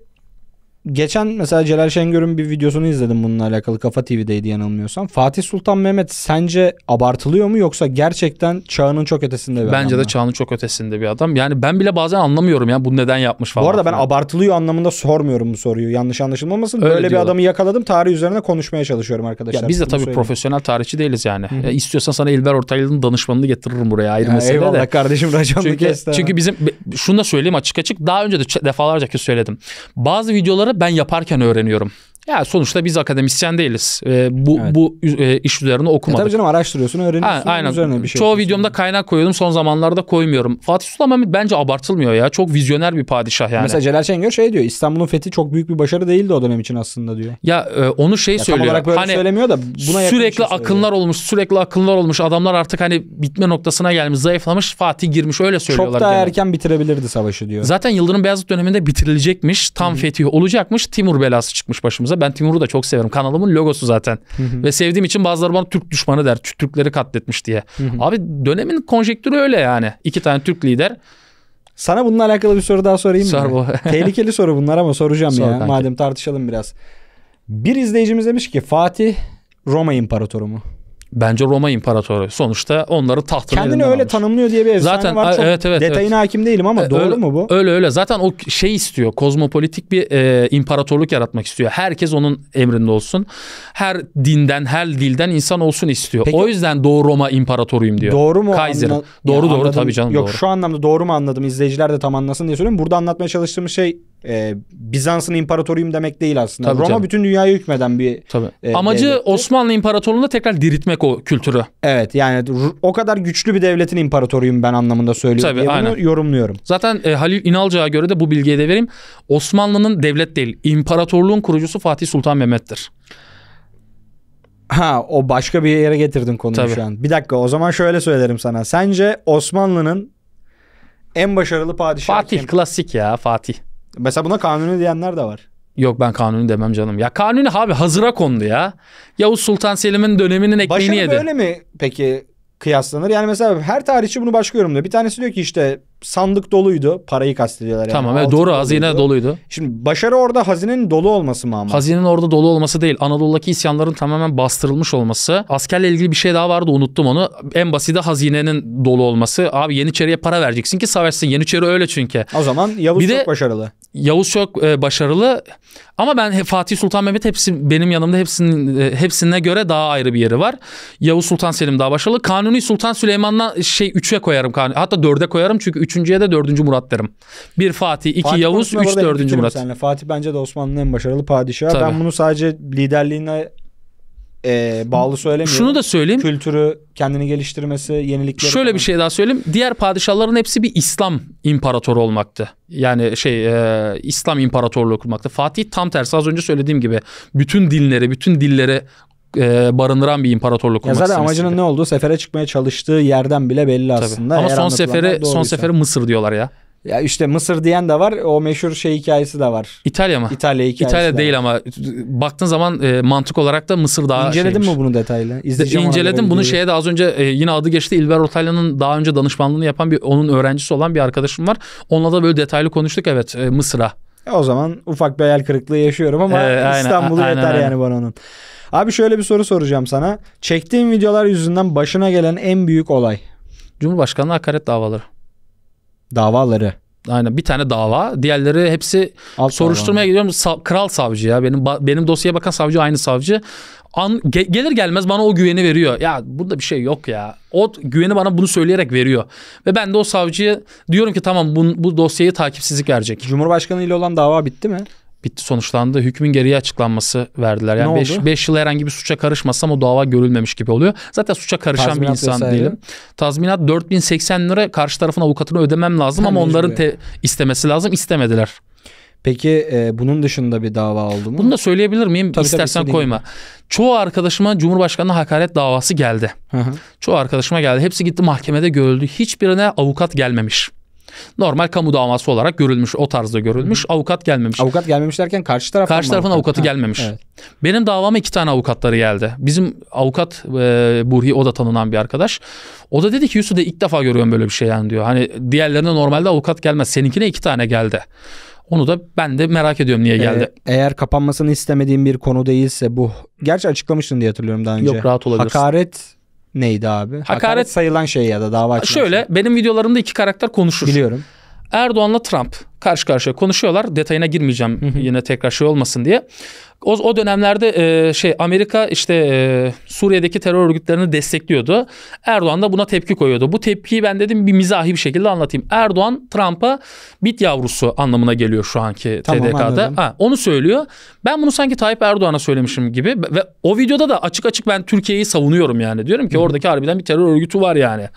[SPEAKER 1] geçen mesela Celal Şengör'ün bir videosunu izledim bununla alakalı. Kafa TV'deydi yanılmıyorsam. Fatih Sultan Mehmet sence abartılıyor mu yoksa gerçekten çağının çok ötesinde bir Bence adam de
[SPEAKER 2] çağının çok ötesinde bir adam. Yani ben bile bazen anlamıyorum ya bu neden yapmış falan. Bu arada ben
[SPEAKER 1] abartılıyor anlamında sormuyorum bu soruyu. Yanlış anlaşılmamasın. Öyle Böyle bir adamı yakaladım. Tarih üzerine konuşmaya çalışıyorum arkadaşlar. Ya biz de tabii
[SPEAKER 2] profesyonel tarihçi değiliz yani. Hı. E, sana İlber Ortaylı'nın danışmanını getiririm buraya ayrı Ya mesele de. eyvallah kardeşim raconu Çünkü, çünkü bizim şunu da söyleyeyim açık açık daha önce de defalarca ki söyledim. Bazı videoları ben yaparken öğreniyorum. Ya sonuçta biz akademisyen değiliz. E, bu evet. bu e, iş üzerine okumadık. Ya e tabii
[SPEAKER 1] canım araştırıyorsun, öğreniyorsun. Ha, aynen. Üzerine bir şey Çoğu
[SPEAKER 2] videomda yani. kaynak koyuyordum. Son zamanlarda koymuyorum. Fatih Sultan Mehmet bence abartılmıyor ya. Çok vizyoner bir padişah yani. Mesela
[SPEAKER 1] Celal Şengör şey diyor. İstanbul'un fethi çok büyük bir başarı değildi o dönem için aslında diyor.
[SPEAKER 2] Ya e, onu şey ya, söylüyor. Tam olarak böyle hani, söylemiyor da buna şey sürekli şey akınlar olmuş, sürekli akınlar olmuş. Adamlar artık hani bitme noktasına gelmiş, zayıflamış. Fatih girmiş öyle söylüyorlar. Çok daha genel.
[SPEAKER 1] erken bitirebilirdi savaşı diyor.
[SPEAKER 2] Zaten Yıldırım Beyazıt döneminde bitirilecekmiş. Tam Hı-hı. fetih olacakmış. Timur belası çıkmış başımıza baktığımızda ben Timur'u da çok severim. Kanalımın logosu zaten. Hı hı. Ve sevdiğim için bazıları bana Türk düşmanı der. Türkleri katletmiş diye. Hı hı. Abi dönemin konjektürü öyle yani. İki
[SPEAKER 1] tane Türk lider. Sana bununla alakalı bir soru daha sorayım Sor mı? Bu. <laughs> Tehlikeli soru bunlar ama soracağım Sor ya. Kanki. Madem tartışalım biraz. Bir izleyicimiz demiş ki Fatih Roma İmparatoru mu?
[SPEAKER 2] Bence Roma İmparatoru. Sonuçta onları tahtını Kendini öyle
[SPEAKER 1] almış. tanımlıyor diye bir efsane Zaten, var. Çok evet, evet, detayına evet. hakim değilim ama e, doğru öyle, mu bu?
[SPEAKER 2] Öyle öyle. Zaten o şey istiyor. Kozmopolitik bir e, imparatorluk yaratmak istiyor. Herkes onun emrinde olsun. Her dinden, her dilden insan olsun istiyor. Peki, o yüzden Doğu Roma İmparatoruyum diyor. Doğru mu? Kaiser'ın. Doğru ya, doğru anladım. tabii canım Yok, doğru. şu
[SPEAKER 1] anlamda doğru mu anladım? İzleyiciler de tam anlasın diye söylüyorum. Burada anlatmaya çalıştığım şey e, Bizans'ın imparatoruyum demek değil aslında. Tabii Roma canım. bütün dünyaya hükmeden bir Tabii. E, Amacı devletti. Osmanlı İmparatorluğu'nda tekrar diriltmek o kültürü. Evet yani o kadar güçlü bir devletin imparatoruyum ben anlamında söylüyorum Tabii, diye aynen. bunu yorumluyorum.
[SPEAKER 2] Zaten e, Halil İnalcı'ya göre de bu bilgiyi de vereyim. Osmanlı'nın devlet değil imparatorluğun kurucusu Fatih Sultan Mehmet'tir.
[SPEAKER 1] Ha o başka bir yere getirdin konuyu Tabii. şu an. Bir dakika o zaman şöyle söylerim sana. Sence Osmanlı'nın en başarılı padişahı Fatih kim? klasik ya Fatih. Mesela buna kanuni diyenler
[SPEAKER 2] de var. Yok ben kanuni demem canım. Ya kanuni abi hazıra kondu ya. Yavuz Sultan Selim'in döneminin ekmeğini Başını yedi. Başına böyle mi
[SPEAKER 1] peki kıyaslanır? Yani mesela her tarihçi bunu başka yorumluyor. Bir tanesi diyor ki işte sandık doluydu. Parayı kastediyorlar yani. Tamam evet, doğru doluydu. hazine doluydu. Şimdi başarı orada hazinenin dolu olması mı ama? Hazinenin
[SPEAKER 2] orada dolu olması değil. Anadolu'daki isyanların tamamen bastırılmış olması. Askerle ilgili bir şey daha vardı unuttum onu. En basit de hazinenin dolu olması. Abi Yeniçeri'ye para vereceksin ki savaşsın. Yeniçeri öyle çünkü.
[SPEAKER 1] O zaman Yavuz bir çok de, başarılı.
[SPEAKER 2] Yavuz çok e, başarılı ama ben Fatih Sultan Mehmet hepsi benim yanımda hepsinin e, hepsine göre daha ayrı bir yeri var. Yavuz Sultan Selim daha başarılı. Kanuni Sultan Süleyman'dan şey 3'e koyarım. kanuni, Hatta 4'e koyarım çünkü üçüncüye de dördüncü Murat derim. Bir Fatih, iki Fatih Yavuz, üç dördüncü Murat. Seninle.
[SPEAKER 1] Fatih bence de Osmanlı'nın en başarılı padişahı. Tabii. Ben bunu sadece liderliğine e, bağlı söylemiyorum. Şunu da söyleyeyim. Kültürü, kendini geliştirmesi, yenilikleri. Şöyle
[SPEAKER 2] falan. bir şey daha söyleyeyim. Diğer padişahların hepsi bir İslam imparatoru olmaktı. Yani şey e, İslam imparatorluğu kurmaktı. Fatih tam tersi az önce söylediğim gibi bütün dinleri, bütün dilleri e, barındıran
[SPEAKER 1] bir imparatorluk olmak Zaten amacının ne olduğu sefere çıkmaya çalıştığı yerden bile belli Tabii. aslında. Ama Eğer son seferi son seferi Mısır diyorlar ya. Ya işte Mısır diyen de var. O meşhur şey hikayesi de var. İtalya mı? İtalya
[SPEAKER 2] hikayesi. İtalya de değil var. ama baktığın zaman e, mantık olarak da Mısır daha İnceledin şeymiş.
[SPEAKER 1] mi bunu detaylı? İzleyeceğim İnceledim. Bunu şeye
[SPEAKER 2] de az önce e, yine adı geçti. İlber Ortaylı'nın daha önce danışmanlığını yapan bir onun öğrencisi olan bir arkadaşım var. Onunla da böyle detaylı konuştuk evet e, Mısır'a
[SPEAKER 1] e o zaman ufak bir hayal kırıklığı yaşıyorum ama ee, İstanbul'u yeter aynen. yani bana onun. Abi şöyle bir soru soracağım sana. Çektiğin videolar yüzünden başına gelen en büyük olay.
[SPEAKER 2] Cumhurbaşkanlığı hakaret davaları. Davaları. Aynen bir tane dava. Diğerleri hepsi Alt soruşturmaya dava. gidiyorum. Sa- kral savcı ya. Benim benim dosyaya bakan savcı aynı savcı. An, ge- gelir gelmez bana o güveni veriyor. Ya burada bir şey yok ya. O güveni bana bunu söyleyerek veriyor. Ve ben de o savcıya diyorum ki tamam bu, bu dosyayı takipsizlik verecek. Cumhurbaşkanı ile olan dava bitti mi? bitti sonuçlandı. Hükmün geriye açıklanması verdiler. Yani 5 yıl herhangi bir suça karışmasam o dava görülmemiş gibi oluyor. Zaten suça karışan Tazminat bir insan vesaire. değilim. Tazminat 4080 lira karşı tarafın avukatını ödemem lazım Hem ama onların te- istemesi lazım. istemediler.
[SPEAKER 1] Peki e, bunun dışında bir dava oldu mu?
[SPEAKER 2] Bunu da söyleyebilir miyim? Tabii, İstersen tabii, koyma. Gibi. Çoğu arkadaşıma Cumhurbaşkanı'na hakaret davası geldi. Hı hı. Çoğu arkadaşıma geldi. Hepsi gitti mahkemede görüldü. Hiçbirine avukat gelmemiş. Normal kamu davası olarak görülmüş, o tarzda görülmüş. Hı. Avukat gelmemiş. Avukat gelmemiş derken karşı tarafın Karşı tarafın avukat? avukatı ha, gelmemiş. Evet. Benim davama iki tane avukatları geldi. Bizim avukat e, Burhi o da tanınan bir arkadaş. O da dedi ki Yusuf de ilk defa görüyorum böyle bir şey yani diyor. Hani diğerlerine normalde avukat gelmez. Seninkine iki tane geldi. Onu da ben de merak ediyorum niye ee, geldi.
[SPEAKER 1] Ee, eğer kapanmasını istemediğim bir konu değilse bu. Gerçi açıklamıştın diye hatırlıyorum daha önce. Yok rahat olabilirsin. Hakaret neydi abi? Hakaret, Hakaret
[SPEAKER 2] sayılan şey ya da dava açılan Şöyle şey. benim videolarımda iki karakter konuşur. Biliyorum. Erdoğan'la Trump karşı karşıya konuşuyorlar. Detayına girmeyeceğim yine tekrar şey olmasın diye. O, o dönemlerde e, şey Amerika işte e, Suriye'deki terör örgütlerini destekliyordu. Erdoğan da buna tepki koyuyordu. Bu tepkiyi ben dedim bir mizahi bir şekilde anlatayım. Erdoğan Trump'a bit yavrusu anlamına geliyor şu anki tamam, TDK'da. Ha, onu söylüyor. Ben bunu sanki Tayyip Erdoğan'a söylemişim gibi ve o videoda da açık açık ben Türkiye'yi savunuyorum yani. Diyorum ki Hı-hı. oradaki harbiden bir terör örgütü var yani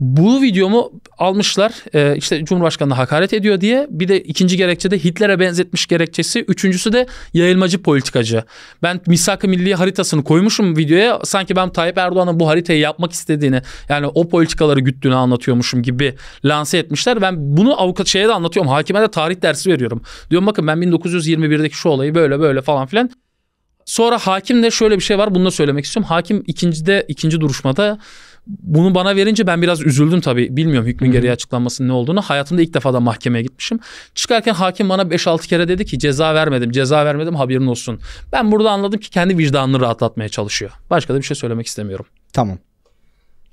[SPEAKER 2] bu videomu almışlar e, işte Cumhurbaşkanı'na hakaret ediyor diye bir de ikinci gerekçe de Hitler'e benzetmiş gerekçesi üçüncüsü de yayılmacı politikacı. Ben misak-ı milli haritasını koymuşum videoya sanki ben Tayyip Erdoğan'ın bu haritayı yapmak istediğini yani o politikaları güttüğünü anlatıyormuşum gibi lanse etmişler. Ben bunu avukat şeye de anlatıyorum hakime de tarih dersi veriyorum. Diyorum bakın ben 1921'deki şu olayı böyle böyle falan filan. Sonra hakim de şöyle bir şey var bunu da söylemek istiyorum. Hakim ikincide ikinci duruşmada bunu bana verince ben biraz üzüldüm tabii. Bilmiyorum hükmün geriye açıklanmasının ne olduğunu. Hayatımda ilk defa da mahkemeye gitmişim. Çıkarken hakim bana 5-6 kere dedi ki ceza vermedim, ceza vermedim haberin olsun. Ben burada anladım ki kendi vicdanını rahatlatmaya çalışıyor.
[SPEAKER 1] Başka da bir şey söylemek istemiyorum. Tamam.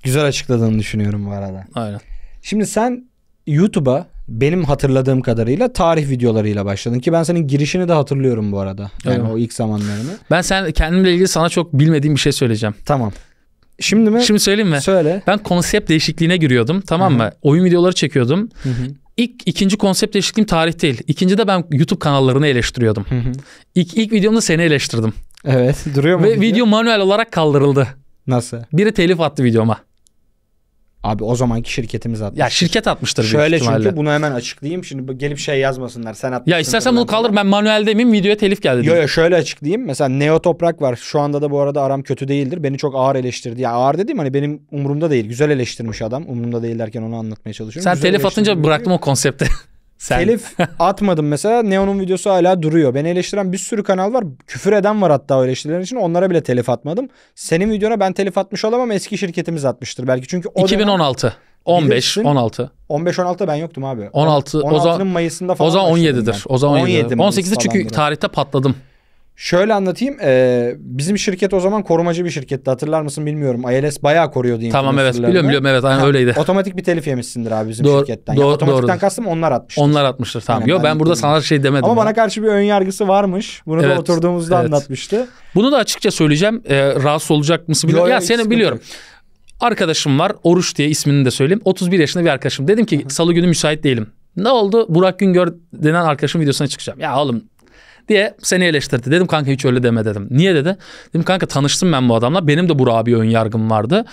[SPEAKER 1] Güzel açıkladığını düşünüyorum bu arada. Aynen. Şimdi sen YouTube'a benim hatırladığım kadarıyla tarih videolarıyla başladın ki ben senin girişini de hatırlıyorum bu arada. Yani Öyle o ilk zamanlarını.
[SPEAKER 2] Ben sen kendimle ilgili sana çok bilmediğim bir şey söyleyeceğim. Tamam. Şimdi mi? Şimdi söyleyeyim mi? Söyle. Ben konsept değişikliğine giriyordum tamam Hı-hı. mı? Oyun videoları çekiyordum. Hı-hı. İlk ikinci konsept değişikliğim tarih değil. İkinci de ben YouTube kanallarını eleştiriyordum. hı İlk, ilk videomda seni eleştirdim.
[SPEAKER 1] Evet duruyor mu? Ve video, video
[SPEAKER 2] manuel olarak kaldırıldı.
[SPEAKER 1] Nasıl? Biri telif attı videoma. Abi o zamanki şirketimiz atmış. Ya şirket atmıştır Şöyle büyük ihtimalle. çünkü bunu hemen açıklayayım. Şimdi gelip şey yazmasınlar. Sen atmışsın. Ya istersen bunu kaldır. Ben Manuel miyim? Videoya telif geldi. Yo yo şöyle açıklayayım. Mesela Neo Toprak var. Şu anda da bu arada aram kötü değildir. Beni çok ağır eleştirdi. Ya ağır dedim hani benim umurumda değil. Güzel eleştirmiş adam. Umurumda değil derken onu anlatmaya çalışıyorum. Sen Güzel telif atınca
[SPEAKER 2] bıraktım o konsepti. <laughs>
[SPEAKER 1] Sen. Telif <laughs> atmadım mesela. Neon'un videosu hala duruyor. Beni eleştiren bir sürü kanal var. Küfür eden var hatta o eleştirilerin için. Onlara bile telif atmadım. Senin videona ben telif atmış olamam. Eski şirketimiz atmıştır belki. Çünkü o 2016. Dönem... 15, Bilirsin, 16. 15 16 ben yoktum abi. 16. 16'nın Mayıs'ında falan. O zaman 17'dir. Ben. O zaman 17. 17 18'de çünkü tarihte patladım. Şöyle anlatayım. E, bizim şirket o zaman korumacı bir şirketti. Hatırlar mısın bilmiyorum. ILS bayağı koruyordu. Tamam evet biliyorum biliyorum evet aynen ha, öyleydi. <laughs> Otomatik bir telif yemişsindir abi bizim doğru, şirketten. Doğru, yani otomatikten doğru. kastım onlar
[SPEAKER 2] atmıştır. Onlar atmıştır tamam. Aynen, Yo, ben, burada sana şey demedim. Ama ya. bana
[SPEAKER 1] karşı bir ön yargısı varmış. Bunu evet, da oturduğumuzda evet. anlatmıştı.
[SPEAKER 2] Bunu da açıkça söyleyeceğim. E, rahatsız olacak mısın bilmiyorum. Yo, ya seni biliyorum. Arkadaşım var. Oruç diye ismini de söyleyeyim. 31 yaşında bir arkadaşım. Dedim ki Hı-hı. salı günü müsait değilim. Ne oldu? Burak Güngör denen arkadaşım videosuna çıkacağım. Ya oğlum diye seni eleştirdi. Dedim kanka hiç öyle deme dedim. Niye dedi? Dedim kanka tanıştım ben bu adamla. Benim de Burak'a bir ön yargım vardı.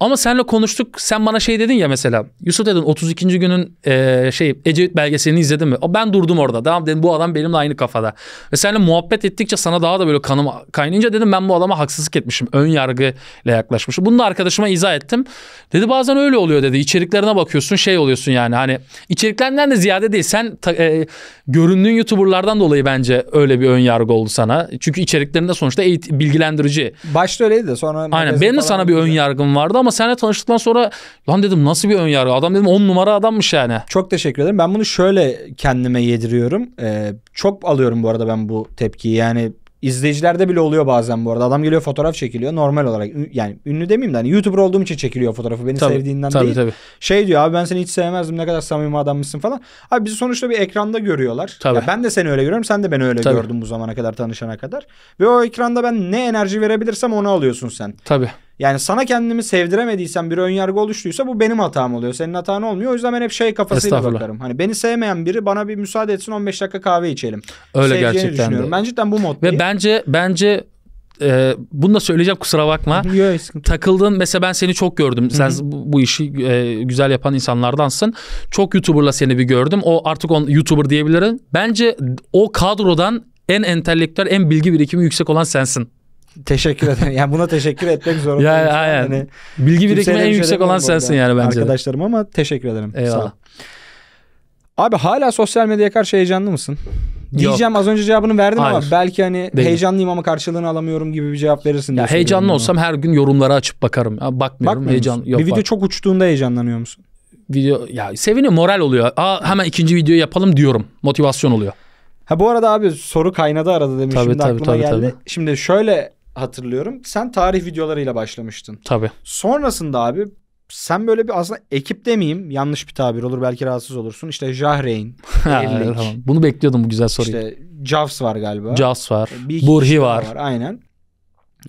[SPEAKER 2] Ama senle konuştuk. Sen bana şey dedin ya mesela. Yusuf dedin 32. günün e, şey Ecevit belgeselini izledin mi? O ben durdum orada. Tamam dedim bu adam benimle aynı kafada. Ve seninle muhabbet ettikçe sana daha da böyle kanım kaynayınca dedim ben bu adama haksızlık etmişim. Ön ile yaklaşmışım. Bunu da arkadaşıma izah ettim. Dedi bazen öyle oluyor dedi. İçeriklerine bakıyorsun şey oluyorsun yani. Hani içeriklerinden de ziyade değil. Sen ta, e, göründüğün YouTuber'lardan dolayı bence öyle bir ön yargı oldu sana. Çünkü içeriklerinde sonuçta eğit- bilgilendirici.
[SPEAKER 1] Başta öyleydi de sonra. Aynen benim de sana
[SPEAKER 2] bir ön yargım vardı ama seninle tanıştıktan sonra lan dedim nasıl bir ön yargı? Adam dedim on numara
[SPEAKER 1] adammış yani. Çok teşekkür ederim. Ben bunu şöyle kendime yediriyorum. Ee, çok alıyorum bu arada ben bu tepkiyi. Yani İzleyicilerde bile oluyor bazen bu arada. Adam geliyor fotoğraf çekiliyor normal olarak. Yani ünlü demeyeyim de hani YouTuber olduğum için çekiliyor fotoğrafı. Beni tabii, sevdiğinden tabii, değil. Tabii. Şey diyor abi ben seni hiç sevmezdim ne kadar samimi adammışsın falan. Abi bizi sonuçta bir ekranda görüyorlar. Tabii. Ya ben de seni öyle görüyorum sen de beni öyle tabii. gördün bu zamana kadar tanışana kadar. Ve o ekranda ben ne enerji verebilirsem onu alıyorsun sen. Tabii. Yani sana kendimi sevdiremediysen bir önyargı oluştuysa bu benim hatam oluyor. Senin hatan olmuyor. O yüzden ben hep şey kafasıyla bakarım. Hani beni sevmeyen biri bana bir müsaade etsin 15 dakika kahve içelim. Öyle Seveceğini gerçekten düşünüyorum. De. Ben cidden bu moddayım. Ve
[SPEAKER 2] bence bence e, bunu da söyleyeceğim kusura bakma. <laughs> Takıldın mesela ben seni çok gördüm. Sen bu, bu işi e, güzel yapan insanlardansın. Çok YouTuber'la seni bir gördüm. O artık on YouTuber diyebilirim. Bence o kadrodan en entelektüel, en bilgi birikimi yüksek olan sensin
[SPEAKER 1] teşekkür ederim. Yani buna
[SPEAKER 2] teşekkür etmek
[SPEAKER 1] zorundayım. yani, aynen. Yani, Bilgi birikimi en şey yüksek olan sensin yani bence. Arkadaşlarım de. ama teşekkür ederim. Eyvallah. Sağ Abi hala sosyal medyaya karşı heyecanlı mısın? Yok. Diyeceğim az önce cevabını verdim Hayır. ama belki hani Değil. heyecanlıyım ama karşılığını alamıyorum gibi bir cevap verirsin. Ya heyecanlı olsam
[SPEAKER 2] ama. her gün yorumlara açıp bakarım. Ya bakmıyorum heyecan yok. Bir bak. video
[SPEAKER 1] çok uçtuğunda heyecanlanıyor musun? Video ya
[SPEAKER 2] seviniyor moral oluyor. Aa hemen ikinci videoyu yapalım diyorum. Motivasyon oluyor.
[SPEAKER 1] Ha bu arada abi soru kaynadı arada demiş tabii, şimdi tabii, aklıma tabii, geldi. Tabii. Şimdi şöyle hatırlıyorum. Sen tarih videolarıyla başlamıştın. Tabii. Sonrasında abi sen böyle bir aslında ekip demeyeyim yanlış bir tabir olur belki rahatsız olursun. İşte Jahreyn, <laughs> tamam.
[SPEAKER 2] Bunu bekliyordum bu güzel soruyu. İşte
[SPEAKER 1] Javs var galiba. Javs var. Burhi var. var. Aynen.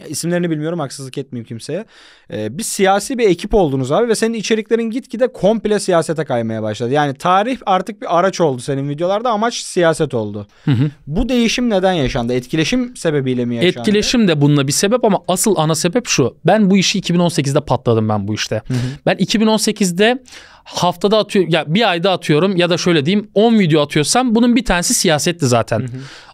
[SPEAKER 1] İsimlerini bilmiyorum haksızlık etmeyeyim kimseye. Ee, bir siyasi bir ekip oldunuz abi ve senin içeriklerin gitgide komple siyasete kaymaya başladı. Yani tarih artık bir araç oldu senin videolarda amaç siyaset oldu. Hı hı. Bu değişim neden yaşandı? Etkileşim sebebiyle mi yaşandı? Etkileşim
[SPEAKER 2] de bununla bir sebep ama asıl ana sebep şu. Ben bu işi 2018'de patladım ben bu işte. Hı hı. Ben 2018'de haftada atıyorum ya bir ayda atıyorum ya da şöyle diyeyim 10 video atıyorsam bunun bir tanesi siyasetti zaten. Hı hı.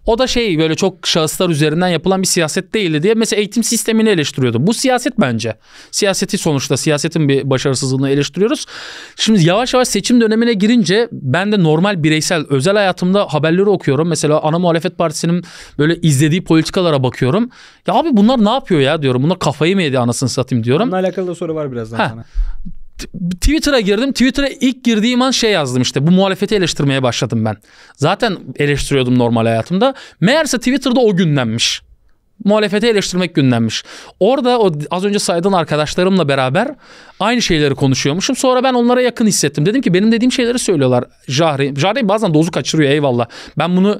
[SPEAKER 2] O da şey böyle çok şahıslar üzerinden yapılan bir siyaset değildi diye mesela eğitim sistemini eleştiriyordu. Bu siyaset bence. Siyaseti sonuçta siyasetin bir başarısızlığını eleştiriyoruz. Şimdi yavaş yavaş seçim dönemine girince ben de normal bireysel özel hayatımda haberleri okuyorum. Mesela ana muhalefet partisinin böyle izlediği politikalara bakıyorum. Ya abi bunlar ne yapıyor ya diyorum. Bunlar kafayı mı yedi anasını satayım diyorum.
[SPEAKER 1] Bununla alakalı da soru var birazdan Heh. sana.
[SPEAKER 2] Twitter'a girdim. Twitter'a ilk girdiğim an şey yazdım işte. Bu muhalefeti eleştirmeye başladım ben. Zaten eleştiriyordum normal hayatımda. Meğerse Twitter'da o günlenmiş. Muhalefete eleştirmek gündemmiş. Orada o az önce saydığın arkadaşlarımla beraber aynı şeyleri konuşuyormuşum. Sonra ben onlara yakın hissettim. Dedim ki benim dediğim şeyleri söylüyorlar Jahri. Jahri bazen dozu kaçırıyor eyvallah. Ben bunu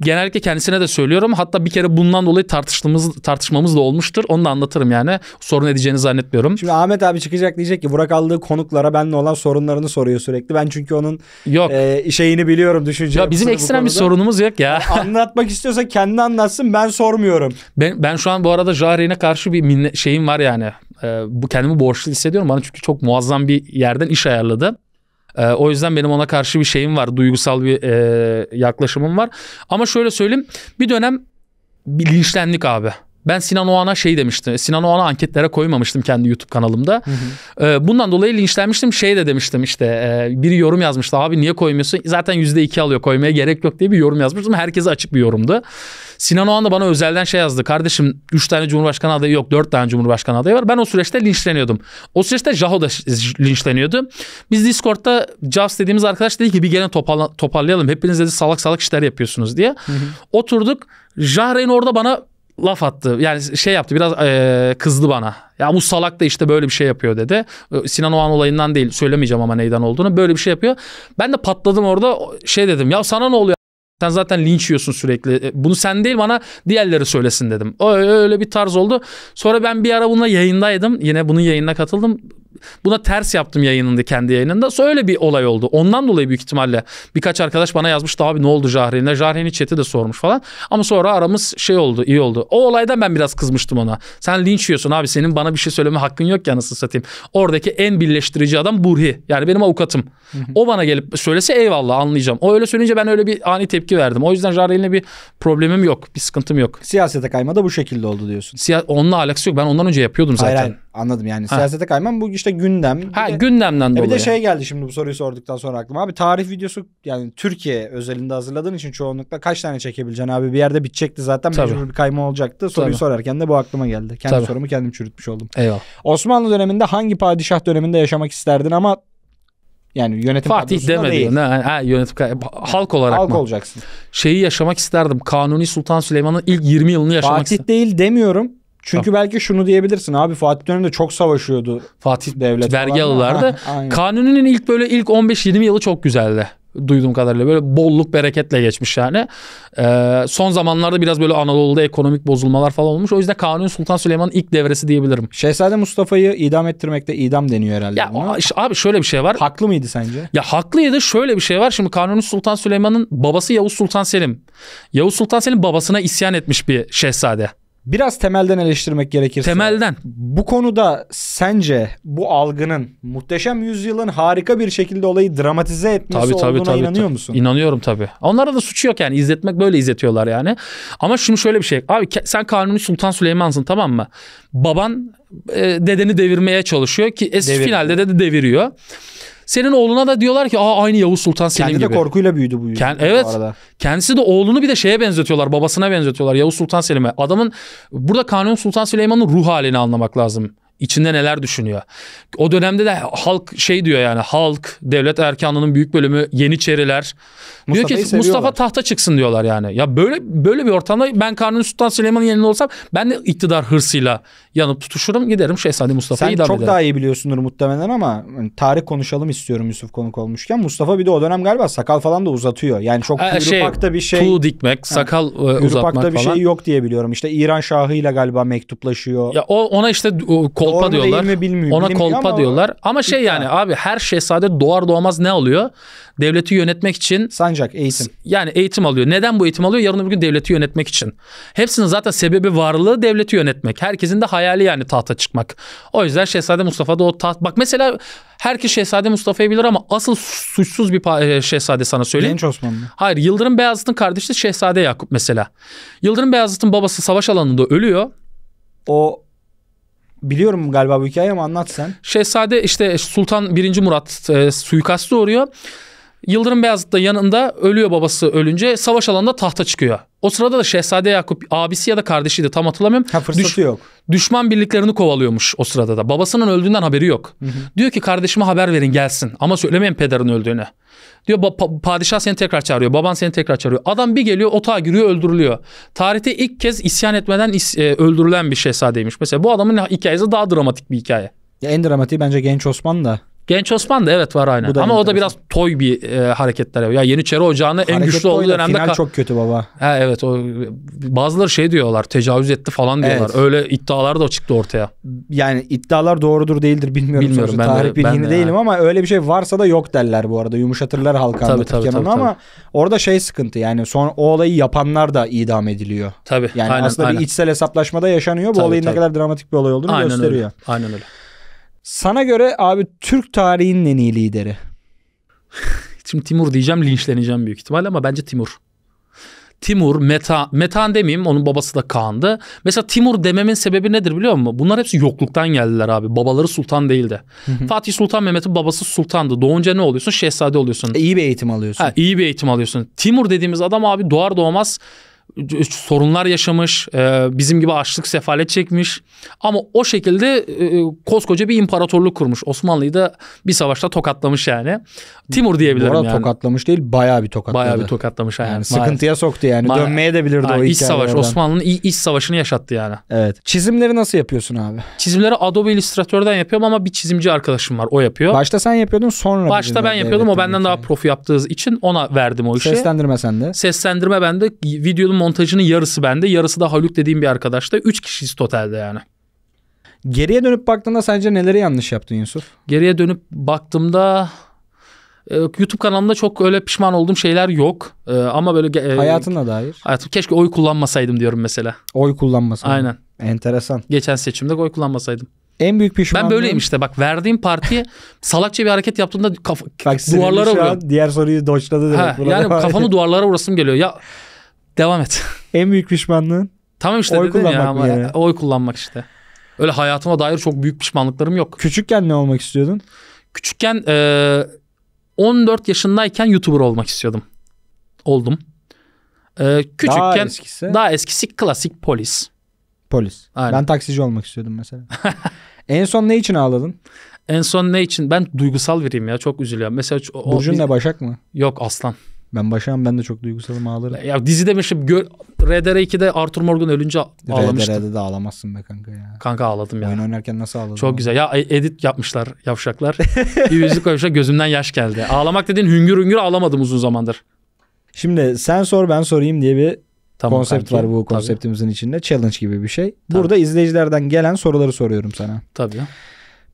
[SPEAKER 2] genellikle kendisine de söylüyorum. Hatta bir kere bundan dolayı tartıştığımız tartışmamız da olmuştur. Onu da anlatırım yani. Sorun
[SPEAKER 1] edeceğini zannetmiyorum. Şimdi Ahmet abi çıkacak diyecek ki Burak aldığı konuklara benle olan sorunlarını soruyor sürekli. Ben çünkü onun yok. E, şeyini biliyorum, düşünce. Ya bizim ekstrem bir sorunumuz yok ya. Anlatmak istiyorsa kendi anlatsın ben sormuyorum.
[SPEAKER 2] Ben, ben şu an bu arada Jahreyn'e karşı bir minne, şeyim var yani. E, bu kendimi borçlu hissediyorum. Bana çünkü çok muazzam bir yerden iş ayarladı. E, o yüzden benim ona karşı bir şeyim var. Duygusal bir e, yaklaşımım var. Ama şöyle söyleyeyim. Bir dönem bilinçlendik abi. Ben Sinan Oğan'a şey demiştim. E, Sinan Oğan'a anketlere koymamıştım kendi YouTube kanalımda. Hı hı. E, bundan dolayı linçlenmiştim. Şey de demiştim işte. E, biri yorum yazmıştı. Abi niye koymuyorsun? Zaten %2 alıyor koymaya gerek yok diye bir yorum yazmıştım. Herkese açık bir yorumdu. Sinan Oğan da bana özelden şey yazdı. Kardeşim 3 tane Cumhurbaşkanı adayı yok. 4 tane Cumhurbaşkanı adayı var. Ben o süreçte linçleniyordum. O süreçte Jaho da linçleniyordu. Biz Discord'da Javs dediğimiz arkadaş dedi ki bir gene toparlayalım. Hepiniz dedi salak salak işler yapıyorsunuz diye. Hı hı. Oturduk. Jahreyn orada bana laf attı. Yani şey yaptı biraz e, kızdı bana. Ya bu salak da işte böyle bir şey yapıyor dedi. Sinan Oğan olayından değil söylemeyeceğim ama neyden olduğunu. Böyle bir şey yapıyor. Ben de patladım orada şey dedim. Ya sana ne oluyor? Sen zaten linç yiyorsun sürekli. E, bunu sen değil bana diğerleri söylesin dedim. Öyle bir tarz oldu. Sonra ben bir ara bununla yayındaydım. Yine bunun yayınına katıldım buna ters yaptım yayınında kendi yayınında. Sonra öyle bir olay oldu. Ondan dolayı büyük ihtimalle birkaç arkadaş bana yazmış da abi ne oldu Jahreyn'e. Jahreyn'i chat'e de sormuş falan. Ama sonra aramız şey oldu iyi oldu. O olaydan ben biraz kızmıştım ona. Sen linç yiyorsun abi senin bana bir şey söyleme hakkın yok ya nasıl satayım. Oradaki en birleştirici adam Burhi. Yani benim avukatım. o bana gelip söylese eyvallah anlayacağım. O öyle söyleyince ben öyle bir ani tepki verdim. O yüzden Jahreyn'le bir problemim
[SPEAKER 1] yok. Bir sıkıntım yok. Siyasete kayma da bu şekilde oldu diyorsun. Siya onunla alakası yok. Ben ondan önce yapıyordum zaten. Hayır, hayır. Anladım yani ha. siyasete kaymam bu işte gündem. Ha bir de, gündemden e, dolayı. Bir de şey geldi şimdi bu soruyu sorduktan sonra aklıma. Abi tarih videosu yani Türkiye özelinde hazırladığın için çoğunlukla kaç tane çekebileceksin abi? Bir yerde bitecekti zaten Tabii. mecbur bir kayma olacaktı. Soruyu Tabii. sorarken de bu aklıma geldi. Kendi Tabii. sorumu kendim çürütmüş oldum. Eyvallah. Osmanlı döneminde hangi padişah döneminde yaşamak isterdin ama yani yönetim Fatih deme değil. Ne, ha, yönetim halk olarak halk mı? olacaksın. Şeyi yaşamak isterdim. Kanuni Sultan Süleyman'ın ilk 20 yılını yaşamak Fatih isterdim. değil demiyorum. Çünkü Tabii. belki şunu diyebilirsin abi Fatih döneminde çok savaşıyordu. Fatih devlet vergi alırlardı. <laughs> Kanuni'nin ilk böyle ilk 15-20
[SPEAKER 2] yılı çok güzeldi duyduğum kadarıyla böyle bolluk bereketle geçmiş yani. Ee, son zamanlarda biraz böyle Anadolu'da ekonomik bozulmalar falan olmuş. O yüzden Kanuni Sultan Süleyman'ın ilk devresi diyebilirim. Şehzade
[SPEAKER 1] Mustafa'yı idam ettirmekte idam deniyor herhalde.
[SPEAKER 2] Ya buna. abi şöyle bir şey var. Haklı mıydı sence? Ya haklıydı. Şöyle bir şey var. Şimdi Kanuni Sultan Süleyman'ın babası Yavuz Sultan Selim. Yavuz Sultan Selim babasına isyan etmiş bir şehzade. Biraz temelden eleştirmek gerekirse. Temelden. Bu
[SPEAKER 1] konuda sence bu algının muhteşem yüzyılın harika bir şekilde olayı dramatize etmesi tabii, olduğuna tabii, inanıyor musun?
[SPEAKER 2] İnanıyorum tabii. Onlara da suçu yok yani izletmek böyle izletiyorlar yani. Ama şimdi şöyle bir şey. Abi sen Kanuni Sultan Süleyman'sın tamam mı? Baban e, dedeni devirmeye çalışıyor ki es Devir. finalde de, de deviriyor. Senin oğluna da diyorlar ki aa aynı Yavuz Sultan Selim Kendi gibi. Kendi de korkuyla büyüdü bu. Kend- evet. Bu Kendisi de oğlunu bir de şeye benzetiyorlar. Babasına benzetiyorlar. Yavuz Sultan Selim'e. Adamın burada Kanuni Sultan Süleyman'ın ruh halini anlamak lazım. İçinde neler düşünüyor. O dönemde de halk şey diyor yani halk, devlet erkanının büyük bölümü Yeniçeriler. Mustafa'yı diyor ki seviyorlar. Mustafa tahta çıksın diyorlar yani. Ya böyle böyle bir ortamda ben Kanuni Sultan Süleyman'ın yerinde olsam ben de iktidar hırsıyla yanıp tutuşurum giderim Şehzade Mustafa'yı idam ederim. Sen çok daha
[SPEAKER 1] iyi biliyorsundur muhtemelen ama hani, tarih konuşalım istiyorum Yusuf konuk olmuşken. Mustafa bir de o dönem galiba sakal falan da uzatıyor. Yani çok ee, şey, bir şey. Tuğ dikmek,
[SPEAKER 2] ha, sakal e, uzatmak falan. bir şey
[SPEAKER 1] yok diye biliyorum. İşte İran Şahı ile galiba mektuplaşıyor. Ya
[SPEAKER 2] o ona işte o, kolpa Doğru diyorlar. Mi bilmiyorum. Ona bilmiyor kolpa ama diyorlar. Ama şey yani abi her şehzade doğar doğmaz ne alıyor? Devleti yönetmek için sancak eğitim. Yani eğitim alıyor. Neden bu eğitim alıyor? Yarın öbür gün devleti yönetmek için. Hepsinin zaten sebebi varlığı devleti yönetmek. Herkesin de hayali yani tahta çıkmak. O yüzden Şehzade Mustafa'da o taht bak mesela herkes Şehzade Mustafa'yı bilir ama asıl suçsuz bir e, şehzade sana söyleyeyim. Genç Osmanlı. Hayır Yıldırım Beyazıt'ın kardeşi Şehzade Yakup mesela. Yıldırım Beyazıt'ın babası savaş alanında ölüyor. O Biliyorum
[SPEAKER 1] galiba bu hikayeyi ama anlat sen.
[SPEAKER 2] Şehzade işte Sultan 1. Murat e, suikastı uğruyor. Yıldırım Beyazıt da yanında ölüyor babası ölünce savaş alanında tahta çıkıyor. O sırada da Şehzade Yakup abisi ya da kardeşiydi tam hatırlamıyorum. Ha, fırsatı Düş, yok. Düşman birliklerini kovalıyormuş o sırada da. Babasının öldüğünden haberi yok. Hı hı. Diyor ki kardeşime haber verin gelsin ama söylemeyin pederin öldüğünü. Diyor pa- padişah seni tekrar çağırıyor. Baban seni tekrar çağırıyor. Adam bir geliyor otağa giriyor öldürülüyor. Tarihte ilk kez isyan etmeden is- e, öldürülen bir şehzadeymiş. Mesela bu adamın hikayesi daha dramatik bir hikaye.
[SPEAKER 1] Ya en dramatiği bence Genç Osman da.
[SPEAKER 2] Genç Osman da evet var aynen. Ama enteresan. o da biraz toy bir e, hareketler. Ya Yeniçeri Ocağı'nı Hareketli en güçlü olduğu dönemde... Final çok kötü baba. Ha, evet o bazıları şey diyorlar tecavüz etti falan diyorlar. Evet. Öyle iddialar da çıktı ortaya.
[SPEAKER 1] Yani iddialar doğrudur değildir bilmiyorum. Bilmiyorum ben Tarih bilgini ben de değilim yani. ama öyle bir şey varsa da yok derler bu arada. Yumuşatırlar halka tabii, tabii, tabii, ama orada şey sıkıntı yani son o olayı yapanlar da idam ediliyor. Tabii. Yani aynen, aslında aynen. bir içsel hesaplaşmada yaşanıyor. Bu tabii, olayın tabii. ne kadar dramatik bir olay olduğunu aynen gösteriyor. Öyle. Aynen öyle. Sana göre abi Türk tarihinin en iyi lideri.
[SPEAKER 2] <laughs> Şimdi Timur diyeceğim linçleneceğim büyük ihtimalle ama bence Timur. Timur, Meta, Metan demeyeyim onun babası da Kaan'dı. Mesela Timur dememin sebebi nedir biliyor musun? Bunlar hepsi yokluktan geldiler abi. Babaları sultan değildi. Fatih Sultan Mehmet'in babası sultandı. Doğunca ne oluyorsun? Şehzade oluyorsun. E, iyi bir eğitim alıyorsun. Ha, iyi bir eğitim alıyorsun. Timur dediğimiz adam abi doğar doğmaz sorunlar yaşamış, e, bizim gibi açlık sefalet çekmiş ama o şekilde e, e, koskoca bir imparatorluk kurmuş. Osmanlı'yı da bir savaşta tokatlamış yani. Timur diyebilirim Bu arada yani.
[SPEAKER 1] tokatlamış değil, bayağı bir tokatladı. Bayağı bir tokatlamış yani. yani sıkıntıya soktu yani. Ma- Dönmeye de bilirdi ha, o iç savaş Osmanlı'nın
[SPEAKER 2] iç savaşını yaşattı yani. Evet.
[SPEAKER 1] Çizimleri nasıl yapıyorsun
[SPEAKER 2] abi? Çizimleri Adobe Illustrator'dan yapıyorum ama bir çizimci arkadaşım var. O yapıyor. Başta
[SPEAKER 1] sen yapıyordun sonra Başta ben yapıyordum. O benden
[SPEAKER 2] daha profi yaptığı için ona verdim o işi. Seslendirme sende. Seslendirme bende. Videonun montajının yarısı bende. Yarısı da Haluk dediğim bir arkadaşta. Üç kişiyiz totalde yani. Geriye dönüp baktığında sence neleri yanlış yaptın Yusuf? Geriye dönüp baktığımda e, YouTube kanalımda çok öyle pişman olduğum şeyler yok. E, ama böyle e, hayatına dair. Hayatım keşke oy kullanmasaydım diyorum mesela. Oy kullanmasaydım. Aynen. Enteresan. Geçen seçimde oy kullanmasaydım. En büyük pişmanlığım. Ben böyleyim işte bak verdiğim partiye <laughs> salakça bir hareket yaptığımda kafa, bak, duvarlara vuruyor.
[SPEAKER 1] Diğer soruyu doçladı demek. Ha, yani kafanı <laughs>
[SPEAKER 2] duvarlara vurasım geliyor. Ya Devam et.
[SPEAKER 1] En büyük pişmanlığın? Tamam işte oy kullanmak. ya ama yani? oy kullanmak işte.
[SPEAKER 2] Öyle hayatıma dair çok büyük pişmanlıklarım yok. Küçükken ne olmak istiyordun? Küçükken e, 14 yaşındayken YouTuber olmak istiyordum. Oldum. E, küçükken daha eskisi. daha eskisi klasik polis. Polis. Aynen. Ben
[SPEAKER 1] taksici olmak istiyordum mesela. <laughs> en son ne için
[SPEAKER 2] ağladın? En son ne için? Ben duygusal biriyim ya çok üzülüyorum. Mesela Burcun ne Başak
[SPEAKER 1] mı? Yok Aslan. Ben başam ben de çok duygusalım ağlarım.
[SPEAKER 2] Ya dizi bir şey gö- RDR 2'de Arthur Morgan ölünce ağlamıştım.
[SPEAKER 1] RDR'de de ağlamazsın be kanka
[SPEAKER 2] ya. Kanka ağladım ya. Oyun oynarken nasıl ağladın? Çok güzel. Ya e, edit yapmışlar yavşaklar. <laughs> bir yüzük koymuşlar gözümden yaş geldi. Ağlamak dediğin
[SPEAKER 1] hüngür hüngür ağlamadım uzun zamandır. Şimdi sen sor ben sorayım diye bir tamam, konsept kanki. var bu konseptimizin Tabii. içinde. Challenge gibi bir şey. Tabii. Burada izleyicilerden gelen soruları soruyorum sana. Tabii.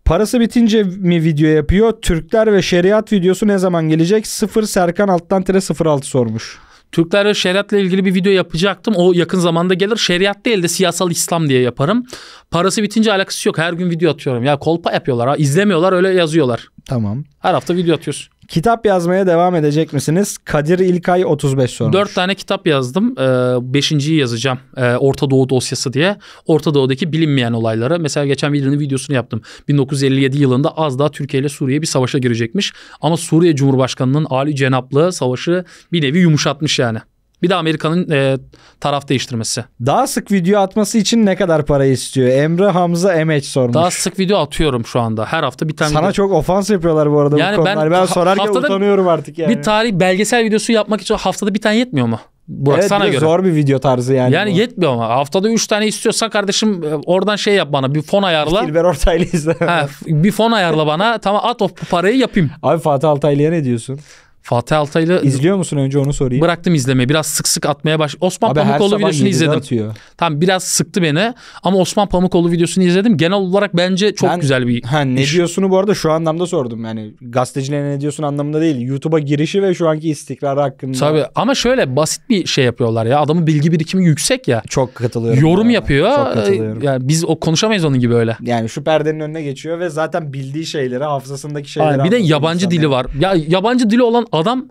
[SPEAKER 1] Parası bitince mi video yapıyor? Türkler ve şeriat videosu ne zaman gelecek? 0 Serkan alttan tire 06 sormuş.
[SPEAKER 2] Türkler ve şeriatla ilgili bir video yapacaktım. O yakın zamanda gelir. Şeriat değil de siyasal İslam diye yaparım. Parası bitince alakası yok. Her gün video atıyorum. Ya kolpa yapıyorlar ha. İzlemiyorlar öyle yazıyorlar. Tamam. Her hafta video atıyoruz.
[SPEAKER 1] Kitap yazmaya devam edecek misiniz? Kadir İlkay 35 sormuş.
[SPEAKER 2] 4 tane kitap yazdım. 5.yi ee, yazacağım. E, Orta Doğu dosyası diye. Orta Doğu'daki bilinmeyen olayları. Mesela geçen birinin videosunu yaptım. 1957 yılında az daha Türkiye ile Suriye bir savaşa girecekmiş. Ama Suriye Cumhurbaşkanı'nın Ali Cenaplı savaşı bir nevi yumuşatmış yani. Bir de Amerika'nın e, taraf
[SPEAKER 1] değiştirmesi. Daha sık video atması için ne kadar para istiyor? Emre Hamza MH sormuş. Daha sık
[SPEAKER 2] video atıyorum şu anda. Her hafta bir tane Sana video... çok
[SPEAKER 1] ofans yapıyorlar bu arada yani bu konular. Ben, ben sorarken utanıyorum
[SPEAKER 2] artık yani. Bir tarih belgesel videosu yapmak için haftada bir tane yetmiyor mu? Burak evet, sana göre. zor
[SPEAKER 1] bir video tarzı yani. Yani bu.
[SPEAKER 2] yetmiyor ama haftada 3 tane istiyorsa kardeşim e, oradan şey yap bana bir fon ayarla. Dilber Ortaylı izle. bir fon ayarla bana <laughs> tamam at of bu parayı yapayım. Abi Fatih Altaylı'ya ne diyorsun? Fatih Altaylı izliyor musun önce onu sorayım. Bıraktım izlemeyi. Biraz sık sık atmaya baş. Osman Abi Pamukoğlu videosunu izledim. Atıyor. Tam biraz sıktı beni ama Osman Pamukoğlu videosunu izledim. Genel olarak bence çok ben, güzel bir ha, ne iş.
[SPEAKER 1] diyorsun'u bu arada şu anlamda sordum. Yani gazetecilere ne diyorsun anlamında değil. YouTube'a girişi ve şu anki istikrarı hakkında. Tabii
[SPEAKER 2] ama şöyle basit bir şey yapıyorlar ya. Adamın bilgi birikimi yüksek ya. Çok katılıyorum. Yorum yani. yapıyor. Çok katılıyorum. Yani biz o konuşamayız onun gibi öyle. Yani şu
[SPEAKER 1] perdenin önüne geçiyor ve zaten bildiği şeyleri, hafızasındaki şeyleri. Aynen, bir de yabansı yabancı dili
[SPEAKER 2] var. Ya yabancı dili olan Adam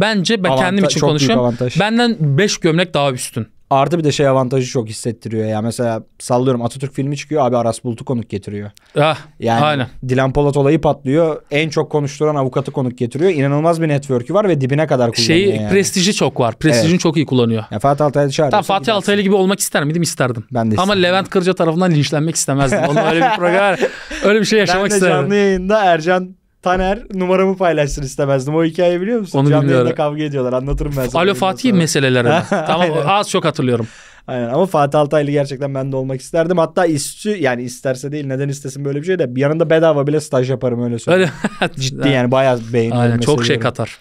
[SPEAKER 2] bence ben avantaj, kendim için konuşuyorum.
[SPEAKER 1] Benden 5 gömlek daha üstün. Artı bir de şey avantajı çok hissettiriyor ya. Mesela sallıyorum Atatürk filmi çıkıyor abi Aras Bulut'u konuk getiriyor. Ah, yani aynen. Dilan Polat olayı patlıyor. En çok konuşturan avukatı konuk getiriyor. İnanılmaz bir network'ü var ve dibine kadar kullanıyor Şeyi, yani.
[SPEAKER 2] Prestiji çok var. Prestijini evet. çok iyi kullanıyor. Ya Fatih Altaylı çağırıyor. Tamam Fatih gidersin. Altaylı gibi olmak ister miydim? İsterdim. Ben de Ama Levent Kırca tarafından linçlenmek istemezdim. Onun öyle bir program
[SPEAKER 1] <laughs> öyle bir şey yaşamak isterdim. Ben de isterdim. canlı yayında Ercan Taner numaramı paylaşsın istemezdim. O hikayeyi biliyor musun? Onu Canlı yayında kavga ediyorlar. Anlatırım ben sana. Alo Fatih meseleleri. <laughs> tamam az çok hatırlıyorum. Aynen ama Fatih Altaylı gerçekten ben de olmak isterdim. Hatta istü yani isterse değil neden istesin böyle bir şey de yanında bedava bile staj yaparım öyle söyleyeyim. <laughs> Ciddi yani bayağı beğeniyorum. Aynen, çok şey katar.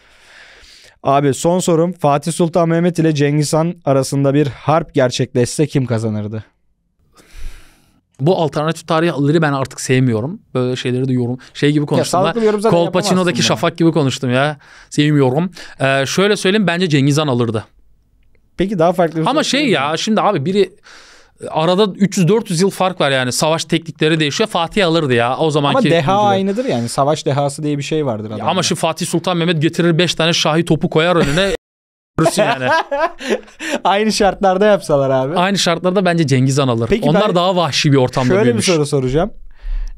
[SPEAKER 1] Abi son sorum Fatih Sultan Mehmet ile Cengiz Han arasında bir harp gerçekleşse kim kazanırdı?
[SPEAKER 2] bu alternatif tarihleri ben artık sevmiyorum. Böyle şeyleri de yorum şey gibi konuştum. Ya, Kolpaçino'daki yani. Şafak gibi konuştum ya. Sevmiyorum. Ee, şöyle söyleyeyim bence Cengiz Han alırdı. Peki daha farklı bir Ama şey ya mi? şimdi abi biri arada 300-400 yıl fark var yani. Savaş teknikleri değişiyor. Fatih alırdı ya o zamanki. Ama deha müdürü. aynıdır
[SPEAKER 1] yani. Savaş dehası diye bir şey vardır. Adamda. Ama
[SPEAKER 2] şimdi Fatih Sultan Mehmet getirir 5 tane şahi topu koyar önüne. <laughs>
[SPEAKER 1] Görürsün yani. <laughs> Aynı şartlarda
[SPEAKER 2] yapsalar abi. Aynı şartlarda bence Cengiz Han alır. Peki Onlar ben- daha vahşi bir ortamda Şöyle büyümüş. bir
[SPEAKER 1] soru soracağım.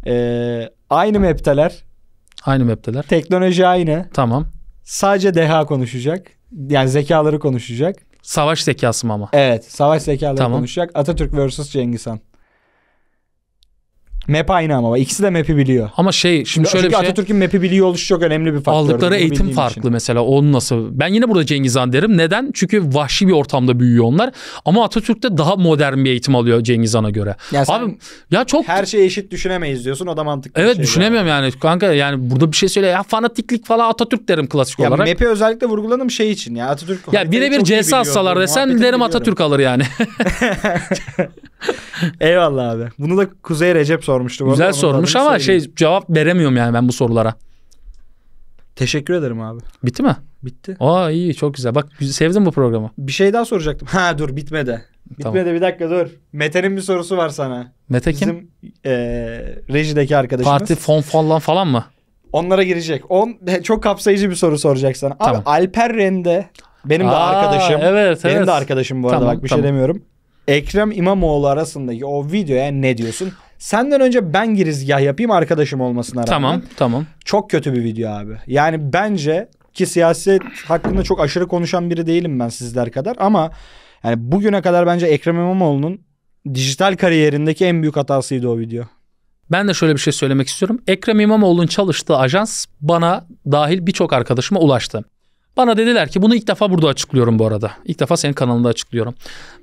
[SPEAKER 1] Ee, aynı map'teler. Aynı map'teler. Teknoloji aynı. Tamam. Sadece deha konuşacak. Yani zekaları konuşacak. Savaş zekası mı ama? Evet. Savaş zekaları Tamam. konuşacak. Atatürk vs. Cengiz Han. Map aynı ama ikisi de map'i biliyor. Ama şey şimdi şöyle Çünkü bir şey. Atatürk'ün map'i biliyor oluşu çok önemli bir faktör. Aldıkları eğitim farklı için.
[SPEAKER 2] mesela onun nasıl. Ben yine burada Cengiz Han derim. Neden? Çünkü vahşi bir ortamda büyüyor onlar. Ama Atatürk'te daha modern bir eğitim alıyor Cengiz Han'a göre.
[SPEAKER 1] Ya Abi ya çok her şeyi eşit düşünemeyiz diyorsun. O da mantıklı.
[SPEAKER 2] Evet şey düşünemiyorum yani. yani. Kanka yani burada bir şey söyle ya fanatiklik falan Atatürk derim klasik ya, olarak. Map'i
[SPEAKER 1] özellikle vurguladım şey için ya Atatürk. Ya birebir CS atsalar desen derim biliyorum. Atatürk alır yani. <laughs> <laughs> <laughs> Eyvallah abi. Bunu da Kuzey Recep sormuştu. Güzel Onu sormuş ama söyleyeyim. şey
[SPEAKER 2] cevap veremiyorum yani ben bu sorulara.
[SPEAKER 1] Teşekkür ederim abi. Bitti mi?
[SPEAKER 2] Bitti. Aa iyi çok güzel. Bak sevdim bu programı.
[SPEAKER 1] Bir şey daha soracaktım. Ha dur bitmedi. Bitmedi tamam. bir dakika dur. Mete'nin bir sorusu var sana. Mete kim? Bizim e, rejideki arkadaşımız. Parti fon falan falan mı? Onlara girecek. On <laughs> çok kapsayıcı bir soru soracak sana. Tamam. Abi Alper Rende benim Aa, de arkadaşım. Evet, benim de arkadaşım bu arada tamam, bak bir şey tamam. şey demiyorum. Ekrem İmamoğlu arasındaki o videoya ne diyorsun? Senden önce ben girizgah yapayım arkadaşım olmasına rağmen. Tamam tamam. Çok kötü bir video abi. Yani bence ki siyaset hakkında çok aşırı konuşan biri değilim ben sizler kadar ama yani bugüne kadar bence Ekrem İmamoğlu'nun dijital kariyerindeki en büyük hatasıydı o video.
[SPEAKER 2] Ben de şöyle bir şey söylemek istiyorum. Ekrem İmamoğlu'nun çalıştığı ajans bana dahil birçok arkadaşıma ulaştı. Bana dediler ki bunu ilk defa burada açıklıyorum bu arada. İlk defa senin kanalında açıklıyorum.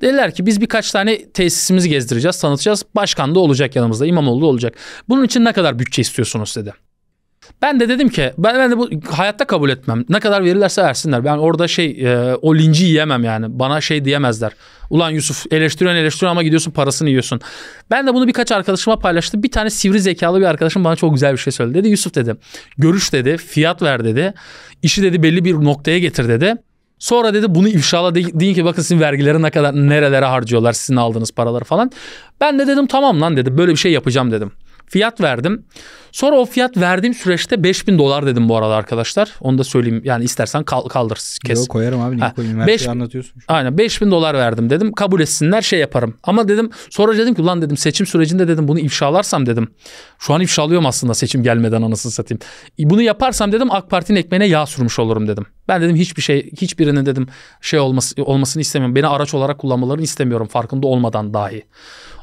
[SPEAKER 2] Dediler ki biz birkaç tane tesisimizi gezdireceğiz, tanıtacağız. Başkan da olacak yanımızda, İmamoğlu da olacak. Bunun için ne kadar bütçe istiyorsunuz dedi. Ben de dedim ki ben, ben de bu hayatta kabul etmem. Ne kadar verirlerse versinler. Ben orada şey e, o linci yiyemem yani. Bana şey diyemezler. Ulan Yusuf eleştiriyorsun eleştiriyor ama gidiyorsun parasını yiyorsun. Ben de bunu birkaç arkadaşıma paylaştım. Bir tane sivri zekalı bir arkadaşım bana çok güzel bir şey söyledi. Dedi Yusuf dedi. Görüş dedi. Fiyat ver dedi. İşi dedi belli bir noktaya getir dedi. Sonra dedi bunu ifşala de, deyin ki bakın sizin vergileri ne kadar nerelere harcıyorlar sizin aldığınız paraları falan. Ben de dedim tamam lan dedi böyle bir şey yapacağım dedim. Fiyat verdim. Sonra o fiyat verdiğim süreçte 5000 dolar dedim bu arada arkadaşlar. Onu da söyleyeyim. Yani istersen kal, kaldır kes. Yok koyarım abi niye koyayım? Her 5, şeyi anlatıyorsun. Aynen 5000 dolar verdim dedim. Kabul etsinler şey yaparım. Ama dedim sonra dedim ki ulan dedim seçim sürecinde dedim bunu ifşalarsam dedim. Şu an ifşalıyorum aslında seçim gelmeden anasını satayım. Bunu yaparsam dedim AK Parti'nin ekmeğine yağ sürmüş olurum dedim. Ben dedim hiçbir şey hiçbirinin dedim şey olması, olmasını istemiyorum. Beni araç olarak kullanmalarını istemiyorum farkında olmadan dahi.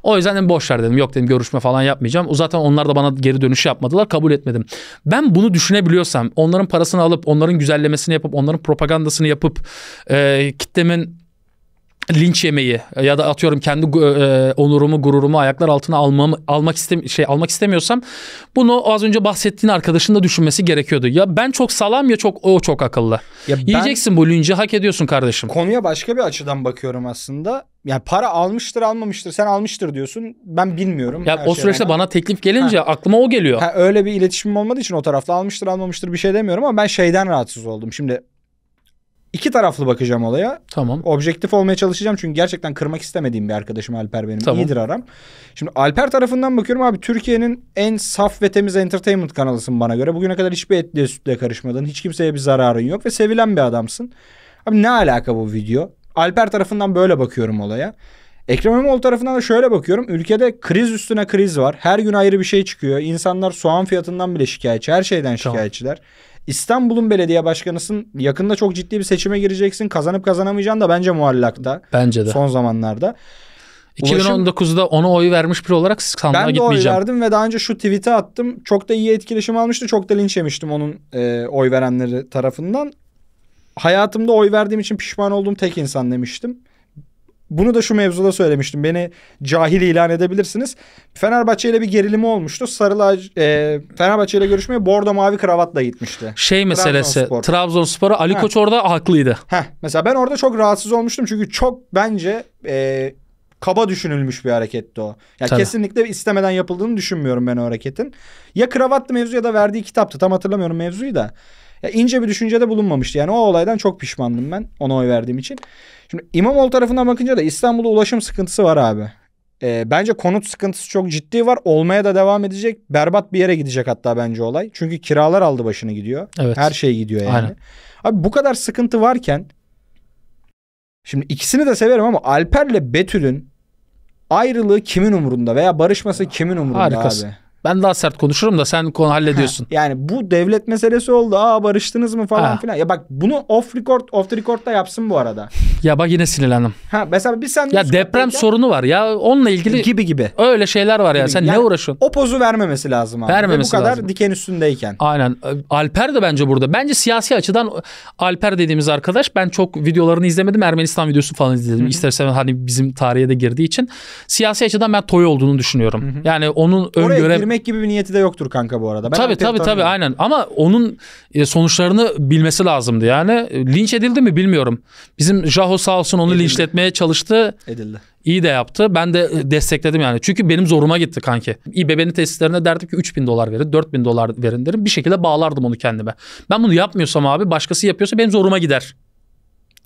[SPEAKER 2] O yüzden dedim boş ver dedim. Yok dedim görüşme falan yapmayacağım. Zaten onlar da bana geri dönüş yapmadılar. Kabul etmedim. Ben bunu düşünebiliyorsam onların parasını alıp onların güzellemesini yapıp onların propagandasını yapıp e, kitlemin linç yemeyi ya da atıyorum kendi e, onurumu gururumu ayaklar altına almam almak istem şey almak istemiyorsam bunu az önce bahsettiğin arkadaşın da düşünmesi gerekiyordu. Ya ben çok salam ya çok o çok akıllı. Ya ben, Yiyeceksin bu linci hak ediyorsun kardeşim.
[SPEAKER 1] Konuya başka bir açıdan bakıyorum aslında. Yani para almıştır almamıştır sen almıştır diyorsun ben bilmiyorum. Ya o süreçte bana teklif gelince ha. aklıma o geliyor. Ha, öyle bir iletişimim olmadığı için o tarafta almıştır almamıştır bir şey demiyorum ama ben şeyden rahatsız oldum. Şimdi İki taraflı bakacağım olaya. Tamam. Objektif olmaya çalışacağım çünkü gerçekten kırmak istemediğim bir arkadaşım Alper benim. Tamam. İyidir aram. Şimdi Alper tarafından bakıyorum abi Türkiye'nin en saf ve temiz entertainment kanalısın bana göre. Bugüne kadar hiçbir etliye sütle karışmadın. Hiç kimseye bir zararın yok ve sevilen bir adamsın. Abi ne alaka bu video? Alper tarafından böyle bakıyorum olaya. Ekrem İmamoğlu tarafından da şöyle bakıyorum. Ülkede kriz üstüne kriz var. Her gün ayrı bir şey çıkıyor. İnsanlar soğan fiyatından bile şikayetçi. Her şeyden şikayetçiler. Tamam. İstanbul'un belediye başkanısın. Yakında çok ciddi bir seçime gireceksin. Kazanıp kazanamayacağın da bence muallakta. Bence de. Son zamanlarda. Ulaşım,
[SPEAKER 2] 2019'da ona oy vermiş biri olarak sandığa gitmeyeceğim. Ben de oy
[SPEAKER 1] verdim ve daha önce şu tweet'i attım. Çok da iyi etkileşim almıştı. Çok da linç yemiştim onun e, oy verenleri tarafından. Hayatımda oy verdiğim için pişman olduğum tek insan demiştim. Bunu da şu mevzuda söylemiştim. Beni cahil ilan edebilirsiniz. Fenerbahçe ile bir gerilimi olmuştu. Sarıla e, Fenerbahçe ile görüşmeye bordo mavi kravatla gitmişti. Şey meselesi
[SPEAKER 2] Trabzonspor'a Ali Heh. Koç orada haklıydı.
[SPEAKER 1] Heh. Mesela ben orada çok rahatsız olmuştum. Çünkü çok bence e, kaba düşünülmüş bir hareketti o. Ya yani kesinlikle istemeden yapıldığını düşünmüyorum ben o hareketin. Ya kravattı mevzu ya da verdiği kitaptı. Tam hatırlamıyorum mevzuyu da. Ya ince bir düşüncede bulunmamıştı. Yani o olaydan çok pişmandım ben ona oy verdiğim için. Şimdi İmamoğlu tarafından bakınca da İstanbul'da ulaşım sıkıntısı var abi. E, bence konut sıkıntısı çok ciddi var. Olmaya da devam edecek. Berbat bir yere gidecek hatta bence olay. Çünkü kiralar aldı başını gidiyor. Evet. Her şey gidiyor yani. Aynen. Abi bu kadar sıkıntı varken şimdi ikisini de severim ama Alper'le Betül'ün ayrılığı kimin umurunda veya barışması kimin umurunda Harikasın. abi? Ben daha sert konuşurum da sen konu hallediyorsun. Ha, yani bu devlet meselesi oldu. Aa barıştınız mı falan ha. filan. Ya bak bunu off record off the record da yapsın bu arada. <laughs>
[SPEAKER 2] Ya bak yine sinirlendim.
[SPEAKER 1] Ha mesela bir sen Ya
[SPEAKER 2] deprem ya. sorunu var. Ya onunla ilgili gibi gibi. Öyle şeyler var gibi. ya. Sen yani, ne
[SPEAKER 1] uğraşıyorsun? O pozu vermemesi lazım abi. Vermemesi Ve bu kadar lazım.
[SPEAKER 2] diken üstündeyken. Aynen. Alper de bence burada. Bence siyasi açıdan Alper dediğimiz arkadaş ben çok videolarını izlemedim. Ermenistan videosu falan izledim. İstersen hani bizim tarihe de girdiği için. Siyasi açıdan ben toy olduğunu düşünüyorum. Hı-hı. Yani onun öngöre
[SPEAKER 1] girmek gibi bir niyeti de yoktur kanka bu arada. Ben tabii tabii tabii
[SPEAKER 2] aynen ama onun e, sonuçlarını bilmesi lazımdı yani. Linç edildi mi bilmiyorum. Bizim Jaho sağ olsun onu edildi. linçletmeye çalıştı. Edildi. İyi de yaptı. Ben de e, destekledim yani. Çünkü benim zoruma gitti kanki. İBB'nin tesislerine derdim ki 3000 dolar verin, 4000 dolar verin derim. Bir şekilde bağlardım onu kendime. Ben bunu yapmıyorsam abi başkası yapıyorsa benim zoruma gider.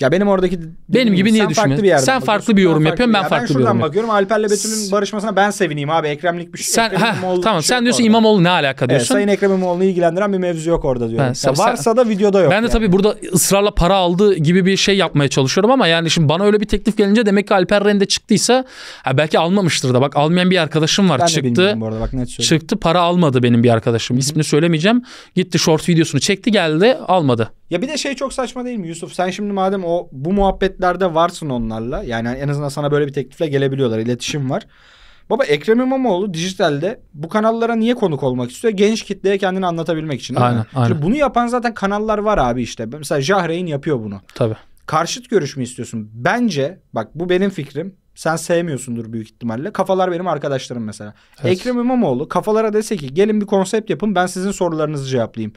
[SPEAKER 2] Ya benim oradaki benim gibi niye düşmüyorsun? Sen bakıyorsun. farklı bir yorum yapıyorsun, ben farklı, farklı bir yorum. Ben şuradan bakıyorum.
[SPEAKER 1] Alper'le Betül'ün barışmasına ben sevineyim abi. Ekremlik bir şey. Sen ha, tamam. Şey sen diyorsun orada.
[SPEAKER 2] İmamoğlu ne alaka diyorsun? Evet, Sayın
[SPEAKER 1] Ekrem İmamoğlu'nu ilgilendiren bir mevzu yok orada diyorum. Ben, sen, varsa sen, da videoda
[SPEAKER 2] yok. Ben de tabii burada ısrarla para aldı gibi bir şey yapmaya çalışıyorum ama yani şimdi bana öyle bir teklif gelince demek ki Alper Rende çıktıysa ha belki almamıştır da bak almayan bir arkadaşım var ben çıktı. bu
[SPEAKER 1] arada bak net söyleyeyim.
[SPEAKER 2] Çıktı para almadı benim bir arkadaşım. İsmini söylemeyeceğim. Gitti short videosunu çekti geldi almadı.
[SPEAKER 1] Ya bir de şey çok saçma değil mi Yusuf? Sen şimdi madem o bu muhabbetlerde varsın onlarla. Yani en azından sana böyle bir teklifle gelebiliyorlar. iletişim var. Baba Ekrem İmamoğlu dijitalde bu kanallara niye konuk olmak istiyor? Genç kitleye kendini anlatabilmek için. Aynen, mi? aynen. Şimdi bunu yapan zaten kanallar var abi işte. Mesela Jahreyn yapıyor bunu. Tabii. Karşıt görüş mü istiyorsun? Bence bak bu benim fikrim. Sen sevmiyorsundur büyük ihtimalle. Kafalar benim arkadaşlarım mesela. Evet. Ekrem İmamoğlu kafalara dese ki gelin bir konsept yapın ben sizin sorularınızı cevaplayayım.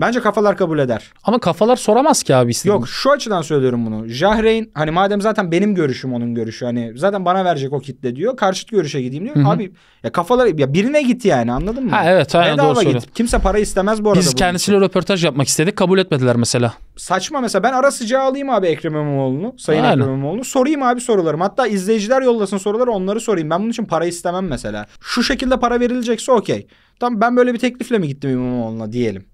[SPEAKER 1] Bence kafalar kabul eder. Ama kafalar soramaz ki abi istediğini. Yok şu açıdan söylüyorum bunu. Jahreyn hani madem zaten benim görüşüm onun görüşü hani zaten bana verecek o kitle diyor. Karşıt görüşe gideyim diyor. Hı-hı. Abi ya kafalar ya birine git yani anladın mı? Ha evet aynen doğru git. Kimse para istemez bu arada. Biz kendisiyle
[SPEAKER 2] için. röportaj yapmak istedik kabul etmediler mesela.
[SPEAKER 1] Saçma mesela ben ara sıcağı alayım abi Ekrem İmamoğlu'nu. Sayın aynen. Ekrem İmamoğlu'nu. Sorayım abi sorularım. Hatta izleyiciler yollasın soruları onları sorayım. Ben bunun için para istemem mesela. Şu şekilde para verilecekse okey. Tamam ben böyle bir teklifle mi gittim İmamoğlu'na diyelim.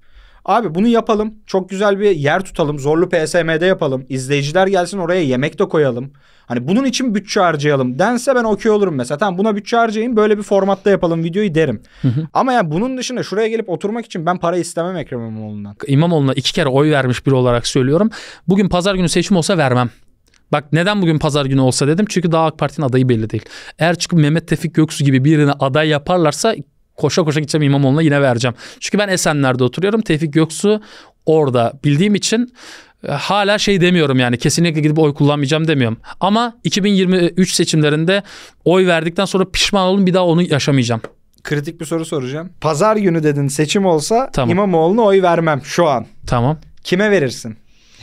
[SPEAKER 1] Abi bunu yapalım. Çok güzel bir yer tutalım. Zorlu PSM'de yapalım. İzleyiciler gelsin oraya yemek de koyalım. Hani bunun için bütçe harcayalım dense ben okey olurum mesela. Tamam buna bütçe harcayın böyle bir formatta yapalım videoyu derim. Hı hı. Ama yani bunun dışında şuraya gelip oturmak için ben para istemem Ekrem İmamoğlu'ndan.
[SPEAKER 2] İmamoğlu'na iki kere oy vermiş biri olarak söylüyorum. Bugün pazar günü seçim olsa vermem. Bak neden bugün pazar günü olsa dedim. Çünkü daha AK Parti'nin adayı belli değil. Eğer çıkıp Mehmet Tefik Göksu gibi birini aday yaparlarsa koşa koşa gideceğim İmamoğlu'na yine vereceğim. Çünkü ben Esenler'de oturuyorum. Tevfik Göksu orada bildiğim için e, hala şey demiyorum yani kesinlikle gidip oy kullanmayacağım demiyorum. Ama 2023 seçimlerinde oy verdikten sonra pişman olun bir daha onu yaşamayacağım.
[SPEAKER 1] Kritik bir soru soracağım. Pazar günü dedin seçim olsa tamam. İmamoğlu'na oy vermem şu an. Tamam. Kime verirsin?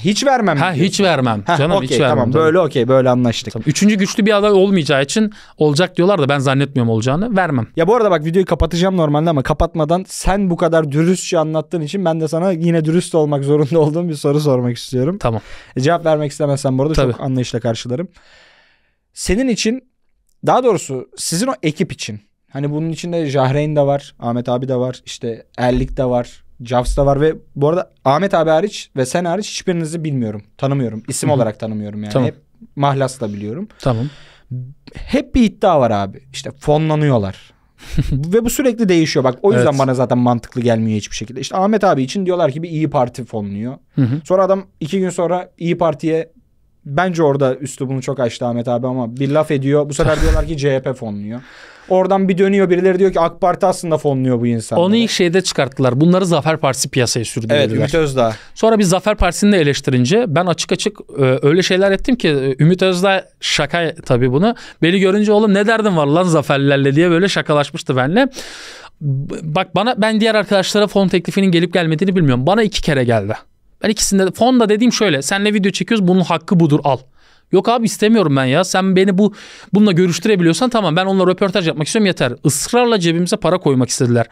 [SPEAKER 1] Hiç vermem. Ha hiç vermem. Ha, Canım okay, hiç vermem. Tamam, tabii. böyle okey böyle anlaştık. Tabii. Üçüncü güçlü bir aday
[SPEAKER 2] olmayacağı için olacak diyorlar da ben zannetmiyorum olacağını. Vermem.
[SPEAKER 1] Ya bu arada bak videoyu kapatacağım normalde ama kapatmadan sen bu kadar dürüstçe anlattığın için ben de sana yine dürüst olmak zorunda olduğum bir soru sormak istiyorum. Tamam. E, cevap vermek istemezsen burada tabii. çok anlayışla karşılarım. Senin için daha doğrusu sizin o ekip için hani bunun içinde Jahreyn de var, Ahmet abi de var, işte Ellik de var, Javs var ve bu arada Ahmet abi hariç ve sen hariç hiçbirinizi bilmiyorum. Tanımıyorum. İsim Hı-hı. olarak tanımıyorum yani. Tamam. Hep mahlasla biliyorum. Tamam. Hep bir iddia var abi. İşte fonlanıyorlar. <laughs> ve bu sürekli değişiyor. Bak o yüzden evet. bana zaten mantıklı gelmiyor hiçbir şekilde. İşte Ahmet abi için diyorlar ki bir İyi Parti fonluyor. Hı hı. Sonra adam iki gün sonra İyi Parti'ye Bence orada üstü bunu çok açtı Ahmet abi ama bir laf ediyor. Bu sefer diyorlar ki CHP fonluyor. Oradan bir dönüyor birileri diyor ki AK Parti aslında fonluyor bu insanları.
[SPEAKER 2] Onu ilk şeyde çıkarttılar. Bunları Zafer Partisi piyasaya sürdü. Evet Ümit Özdağ. Sonra bir Zafer Partisi'ni de eleştirince ben açık açık e, öyle şeyler ettim ki e, Ümit Özdağ şaka tabii bunu. Beni görünce oğlum ne derdin var lan Zaferlerle diye böyle şakalaşmıştı benimle. Bak bana ben diğer arkadaşlara fon teklifinin gelip gelmediğini bilmiyorum. Bana iki kere geldi. Ben ikisinde de fonda dediğim şöyle. Senle video çekiyoruz bunun hakkı budur al. Yok abi istemiyorum ben ya. Sen beni bu bununla görüştürebiliyorsan tamam ben onunla röportaj yapmak istiyorum yeter. Israrla cebimize para koymak istediler.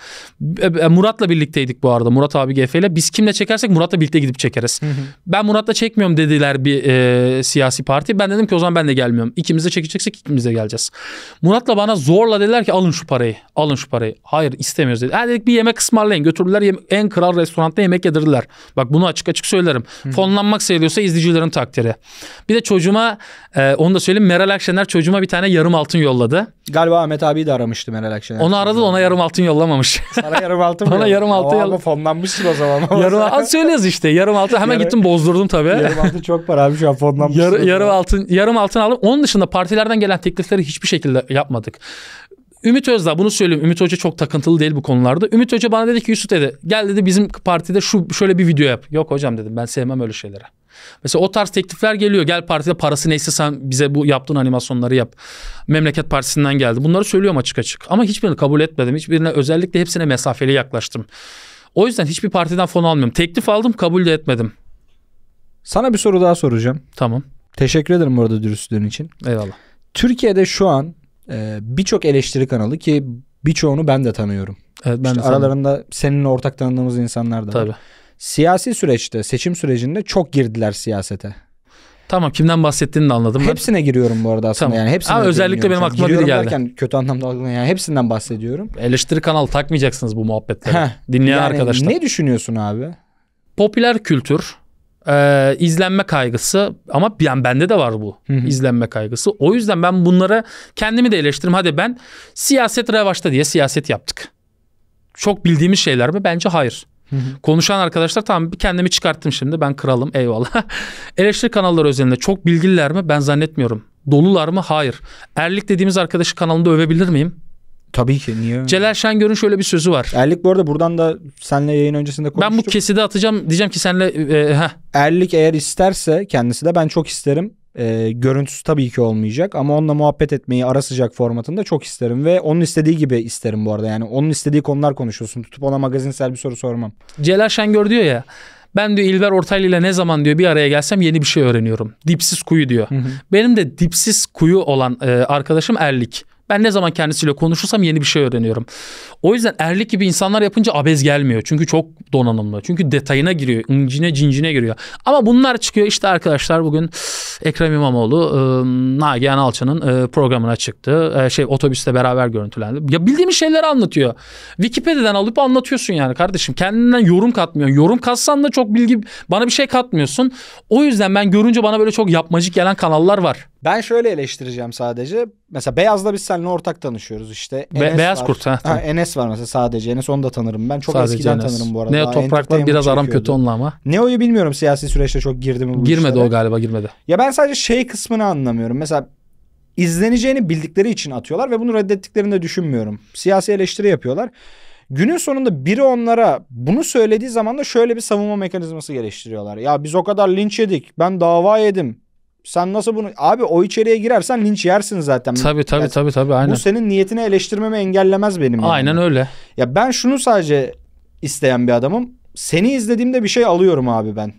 [SPEAKER 2] E, e, Murat'la birlikteydik bu arada. Murat abi GF ile. Biz kimle çekersek Murat'la birlikte gidip çekeriz. Hı hı. Ben Murat'la çekmiyorum dediler bir e, siyasi parti. Ben dedim ki o zaman ben de gelmiyorum. İkimiz de çekeceksek ikimiz de geleceğiz. Murat'la bana zorla dediler ki alın şu parayı. Alın şu parayı. Hayır istemiyoruz dedi. Ha dedik bir yemek ısmarlayın. Götürdüler en kral restoranda yemek yedirdiler. Bak bunu açık açık söylerim. Hı hı. Fonlanmak seviyorsa izleyicilerin takdiri. Bir de çocuğuma ama e, onu da söyleyeyim Meral Akşener çocuğuma bir tane
[SPEAKER 1] yarım altın yolladı. Galiba Ahmet abi de aramıştı Meral Akşener.
[SPEAKER 2] Onu aradı da ona yarım altın yollamamış. Sana yarım altın <laughs> mı? Bana yarım altın yolladı. Ama fonlanmışsın o zaman. <laughs> yarım altın
[SPEAKER 1] söylüyoruz işte yarım altın. Hemen gittim bozdurdum
[SPEAKER 2] tabii. Yarım altın
[SPEAKER 1] çok para abi şu an fonlanmış. Yar- yarım
[SPEAKER 2] altın yarım altın aldım. Onun dışında partilerden gelen teklifleri hiçbir şekilde yapmadık. Ümit Özdağ bunu söyleyeyim. Ümit Hoca çok takıntılı değil bu konularda. Ümit Hoca bana dedi ki Yusuf dedi gel dedi bizim partide şu şöyle bir video yap. Yok hocam dedim ben sevmem öyle şeyleri. Mesela o tarz teklifler geliyor. Gel partide parası neyse sen bize bu yaptığın animasyonları yap. Memleket Partisi'nden geldi. Bunları söylüyorum açık açık. Ama hiçbirini kabul etmedim. Hiçbirine özellikle hepsine mesafeli yaklaştım. O yüzden hiçbir partiden fon almıyorum. Teklif aldım kabul de etmedim.
[SPEAKER 1] Sana bir soru daha soracağım. Tamam. Teşekkür ederim bu arada dürüstlüğün için. Eyvallah. Türkiye'de şu an e, birçok eleştiri kanalı ki birçoğunu ben de tanıyorum. Evet, ben işte de aralarında sanırım. seninle ortak tanıdığımız insanlar da Tabii. Siyasi süreçte, seçim sürecinde çok girdiler siyasete. Tamam kimden bahsettiğini de anladım. Ben. Hepsine giriyorum bu arada aslında tamam. yani. Hepsine Aa, özellikle benim aklıma giriyorum biri geldi. Derken, kötü anlamda aklıma yani hepsinden bahsediyorum. Eleştiri kanal takmayacaksınız bu
[SPEAKER 2] muhabbetlere. Heh, Dinleyen yani arkadaşlar. Ne düşünüyorsun abi?
[SPEAKER 1] Popüler kültür e,
[SPEAKER 2] izlenme kaygısı ama yani bende de var bu Hı-hı. izlenme kaygısı. O yüzden ben bunlara kendimi de eleştiririm. Hadi ben siyaset revaçta diye siyaset yaptık. Çok bildiğimiz şeyler mi? Bence hayır. Hı-hı. Konuşan arkadaşlar tamam kendimi çıkarttım şimdi ben kralım eyvallah. <laughs> Eleştiri kanalları özelinde çok bilgililer mi? Ben zannetmiyorum. Dolular mı? Hayır. Erlik dediğimiz arkadaşı kanalında övebilir miyim? Tabii ki niye?
[SPEAKER 1] Celal Şengör'ün şöyle bir sözü var. Erlik bu arada buradan da senle yayın öncesinde konuştuk. Ben bu keside atacağım diyeceğim ki senle e, e Erlik eğer isterse kendisi de ben çok isterim. E, görüntüsü tabii ki olmayacak ama onunla muhabbet etmeyi ara sıcak formatında çok isterim ve onun istediği gibi isterim bu arada. Yani onun istediği konular konuşulsun. Tutup ona magazinsel bir soru sormam.
[SPEAKER 2] Celal Şengör diyor ya ben diyor İlber Ortaylı ile ne zaman diyor bir araya gelsem yeni bir şey öğreniyorum. Dipsiz kuyu diyor. Hı hı. Benim de dipsiz kuyu olan e, arkadaşım Erlik. Ben ne zaman kendisiyle konuşursam yeni bir şey öğreniyorum. O yüzden erlik gibi insanlar yapınca abez gelmiyor. Çünkü çok donanımlı. Çünkü detayına giriyor. incine cincine giriyor. Ama bunlar çıkıyor. İşte arkadaşlar bugün Ekrem İmamoğlu e, Nagihan Alça'nın e, programına çıktı. E, şey otobüste beraber görüntülendi. Ya bildiğimiz şeyleri anlatıyor. Wikipedia'dan alıp anlatıyorsun yani kardeşim. Kendinden yorum katmıyor. Yorum katsan da çok bilgi bana bir şey katmıyorsun. O yüzden ben görünce bana böyle çok yapmacık gelen kanallar var.
[SPEAKER 1] Ben şöyle eleştireceğim sadece. Mesela Beyaz'la biz seninle ortak tanışıyoruz işte. Be- Beyaz var. Kurt. Ha, ha, Enes var mesela sadece. Enes onu da tanırım ben. Çok sadece eskiden Enes. tanırım bu arada. Neo Toprak'la biraz aram kötü onunla ama. Neo'yu bilmiyorum siyasi süreçte çok girdi mi bu Girmedi işlere. o galiba girmedi. Ya ben sadece şey kısmını anlamıyorum. Mesela izleneceğini bildikleri için atıyorlar ve bunu reddettiklerini de düşünmüyorum. Siyasi eleştiri yapıyorlar. Günün sonunda biri onlara bunu söylediği zaman da şöyle bir savunma mekanizması geliştiriyorlar. Ya biz o kadar linç yedik. Ben dava yedim. Sen nasıl bunu abi o içeriye girersen linç yersin zaten. Tabi tabi tabi tabi aynen. Bu senin niyetini eleştirmeme engellemez benim. Aynen yani. öyle. Ya ben şunu sadece isteyen bir adamım. Seni izlediğimde bir şey alıyorum abi ben.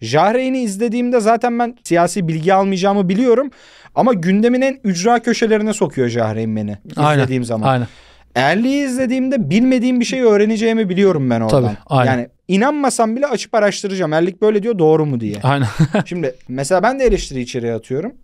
[SPEAKER 1] Jahreyn'i izlediğimde zaten ben siyasi bilgi almayacağımı biliyorum. Ama gündemin en ücra köşelerine sokuyor Jahreyn beni aynen, izlediğim zaman. Aynen. Erli'yi izlediğimde bilmediğim bir şey öğreneceğimi biliyorum ben oradan. Tabii, aynen. Yani İnanmasam bile açıp araştıracağım. Erlik böyle diyor doğru mu diye. Aynen. <laughs> Şimdi mesela ben de eleştiri içeriye atıyorum.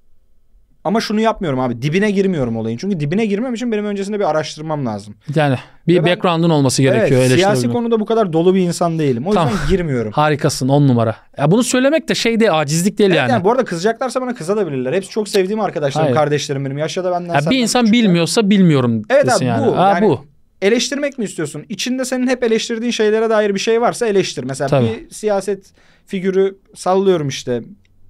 [SPEAKER 1] Ama şunu yapmıyorum abi. Dibine girmiyorum olayın. Çünkü dibine girmem için benim öncesinde bir araştırmam lazım.
[SPEAKER 2] Yani bir ben, background'un olması gerekiyor. Evet, siyasi konuda
[SPEAKER 1] bu kadar dolu bir insan değilim. O tamam. yüzden girmiyorum. Harikasın on numara. Ya bunu söylemek de şey değil acizlik değil evet, yani. yani. Bu arada kızacaklarsa bana kızabilirler. Hepsi çok sevdiğim arkadaşlarım, Hayır. kardeşlerim benim. Yaşta da benden. Ya bir
[SPEAKER 2] insan şey. bilmiyorsa bilmiyorum evet, desin abi, bu, yani. Bu. yani bu
[SPEAKER 1] eleştirmek mi istiyorsun? İçinde senin hep eleştirdiğin şeylere dair bir şey varsa eleştir. Mesela Tabii. bir siyaset figürü sallıyorum işte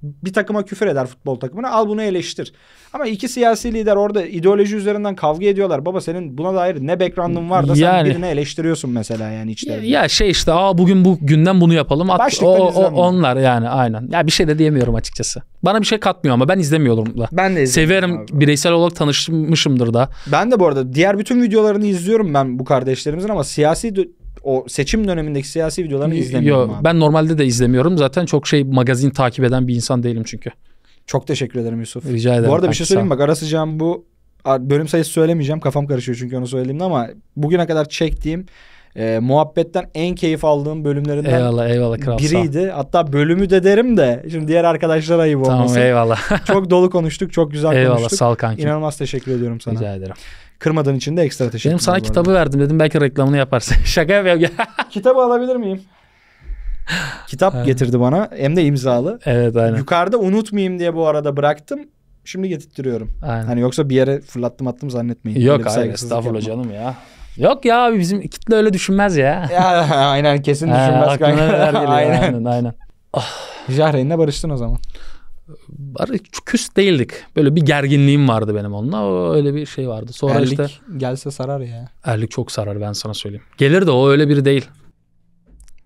[SPEAKER 1] bir takıma küfür eder futbol takımına al bunu eleştir. Ama iki siyasi lider orada ideoloji üzerinden kavga ediyorlar. Baba senin buna dair ne background'un var da yani, sen birini eleştiriyorsun mesela yani içlerinde.
[SPEAKER 2] Ya şey işte aa bugün bu günden bunu yapalım. At, Başlıktan o, o, onlar yani aynen. Ya bir şey de diyemiyorum açıkçası. Bana bir şey katmıyor ama ben izlemiyorum da. Ben de Severim abi. bireysel olarak
[SPEAKER 1] tanışmışımdır da. Ben de bu arada diğer bütün videolarını izliyorum ben bu kardeşlerimizin ama siyasi o seçim dönemindeki siyasi videolarını izlemiyorum Yo,
[SPEAKER 2] Ben normalde de izlemiyorum. Zaten çok şey magazin takip eden bir insan değilim çünkü. Çok teşekkür ederim Yusuf. Rica ederim. Bu arada bir şey söyleyeyim bak
[SPEAKER 1] ara sıcağım bu bölüm sayısı söylemeyeceğim. Kafam karışıyor çünkü onu söylediğimde ama bugüne kadar çektiğim e, muhabbetten en keyif aldığım bölümlerinden Eyvallah
[SPEAKER 2] eyvallah kral. biriydi.
[SPEAKER 1] Hatta bölümü de derim de şimdi diğer arkadaşlara ayıp Tamam eyvallah. Çok dolu konuştuk, çok güzel Eyvallah konuştuk. sağ ol kankim. İnanılmaz teşekkür ediyorum sana. Rica ederim. Kırmadığın için de ekstra teşekkür Benim sana kitabı
[SPEAKER 2] verdim dedim belki reklamını yaparsın. <laughs> Şaka
[SPEAKER 1] yapıyorum. <laughs> kitabı alabilir miyim? Kitap aynen. getirdi bana. Hem de imzalı. Evet aynen. Yukarıda unutmayayım diye bu arada bıraktım. Şimdi getirtiyorum. Aynen. Hani yoksa bir yere fırlattım attım zannetmeyin. Yok abi estağfurullah canım ya. Yok ya abi bizim kitle öyle düşünmez ya. <laughs> ya
[SPEAKER 2] aynen kesin düşünmez ha, aynen aynen. aynen. Oh.
[SPEAKER 1] Jahrein'le barıştın o zaman
[SPEAKER 2] küs değildik. Böyle bir gerginliğim vardı benim onunla. o Öyle
[SPEAKER 1] bir şey vardı. Sonra erlik işte, gelse sarar ya.
[SPEAKER 2] Erlik çok sarar ben sana söyleyeyim. Gelir de o öyle biri değil.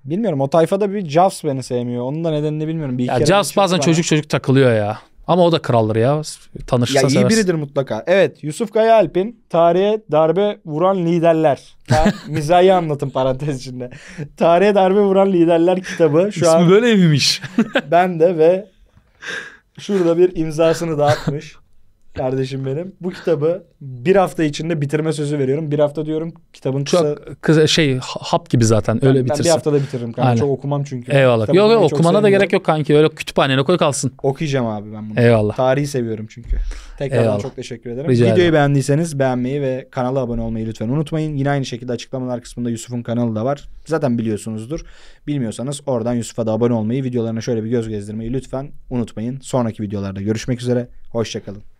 [SPEAKER 1] Bilmiyorum o tayfada bir Jaws beni sevmiyor. Onun da nedenini bilmiyorum. Bir ya Javs şey bazen bana. çocuk
[SPEAKER 2] çocuk takılıyor ya. Ama o da kraldır ya. Tanışırsa ya iyi seversin. biridir
[SPEAKER 1] mutlaka. Evet Yusuf Kaya Alp'in tarihe darbe vuran liderler. mizahi <laughs> mizahı anlatın parantez içinde. Tarihe darbe vuran liderler kitabı. Şu İsmi an
[SPEAKER 2] böyle miymiş?
[SPEAKER 1] ben de ve Şurada bir imzasını da atmış kardeşim benim. Bu kitabı bir hafta içinde bitirme sözü veriyorum. Bir hafta diyorum kitabın kısa...
[SPEAKER 2] Çok kısa şey hap gibi zaten öyle ben bitirsin. Ben bir haftada bitiririm kanka. Aynen. Çok okumam çünkü. Eyvallah. Kitabı yok yok okumana da gerek yok kanki. Öyle
[SPEAKER 1] kütüphanene koy kalsın. Okuyacağım abi ben bunu. Eyvallah. Tarihi seviyorum çünkü. Tekrardan Eyvallah. çok teşekkür ederim. Rica Videoyu ederim. beğendiyseniz beğenmeyi ve kanala abone olmayı lütfen unutmayın. Yine aynı şekilde açıklamalar kısmında Yusuf'un kanalı da var. Zaten biliyorsunuzdur. Bilmiyorsanız oradan Yusuf'a da abone olmayı, videolarına şöyle bir göz gezdirmeyi lütfen unutmayın. Sonraki videolarda görüşmek üzere. Hoşçakalın.